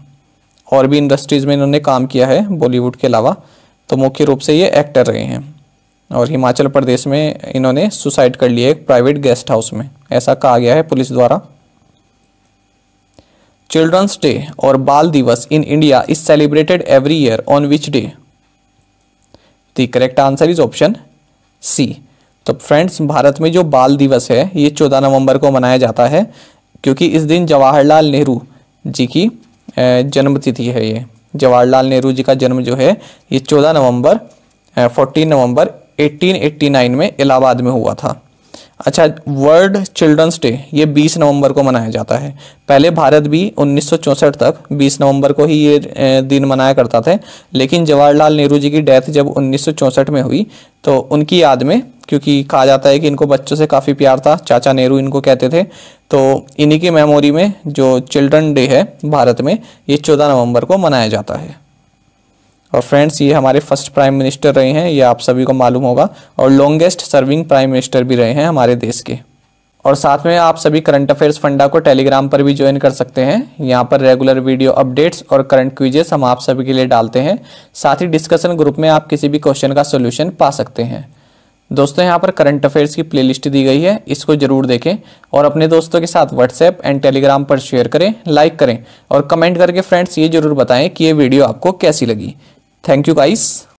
और भी इंडस्ट्रीज़ में इन्होंने काम किया है बॉलीवुड के अलावा तो मुख्य रूप से ये एक्टर रहे हैं और हिमाचल प्रदेश में इन्होंने सुसाइड कर लिया एक प्राइवेट गेस्ट हाउस में ऐसा कहा गया है पुलिस द्वारा चिल्ड्रंस डे और बाल दिवस in India is celebrated every year on which day the correct answer is option C तो फ्रेंड्स भारत में जो बाल दिवस है ये चौदह नवंबर को मनाया जाता है क्योंकि इस दिन जवाहरलाल नेहरू जी की जन्मतिथि है ये जवाहरलाल नेहरू जी का जन्म जो है ये चौदह नवंबर 14 नवंबर 1889 में इलाहाबाद में हुआ था अच्छा वर्ल्ड चिल्ड्रंस डे ये 20 नवंबर को मनाया जाता है पहले भारत भी 1964 तक 20 नवंबर को ही ये दिन मनाया करता था लेकिन जवाहरलाल नेहरू जी की डेथ जब 1964 में हुई तो उनकी याद में क्योंकि कहा जाता है कि इनको बच्चों से काफ़ी प्यार था चाचा नेहरू इनको कहते थे तो इन्हीं की मेमोरी में जो चिल्ड्रन डे है भारत में ये चौदह नवंबर को मनाया जाता है और फ्रेंड्स ये हमारे फर्स्ट प्राइम मिनिस्टर रहे हैं ये आप सभी को मालूम होगा और लॉन्गेस्ट सर्विंग प्राइम मिनिस्टर भी रहे हैं हमारे देश के और साथ में आप सभी करंट अफेयर्स फंडा को टेलीग्राम पर भी ज्वाइन कर सकते हैं यहाँ पर रेगुलर वीडियो अपडेट्स और करंट क्विजेस हम आप सभी के लिए डालते हैं साथ ही डिस्कशन ग्रुप में आप किसी भी क्वेश्चन का सोल्यूशन पा सकते हैं दोस्तों यहाँ पर करंट अफेयर्स की प्लेलिस्ट दी गई है इसको जरूर देखें और अपने दोस्तों के साथ व्हाट्सएप एंड टेलीग्राम पर शेयर करें लाइक करें और कमेंट करके फ्रेंड्स ये जरूर बताएं कि ये वीडियो आपको कैसी लगी थैंक यू गाइस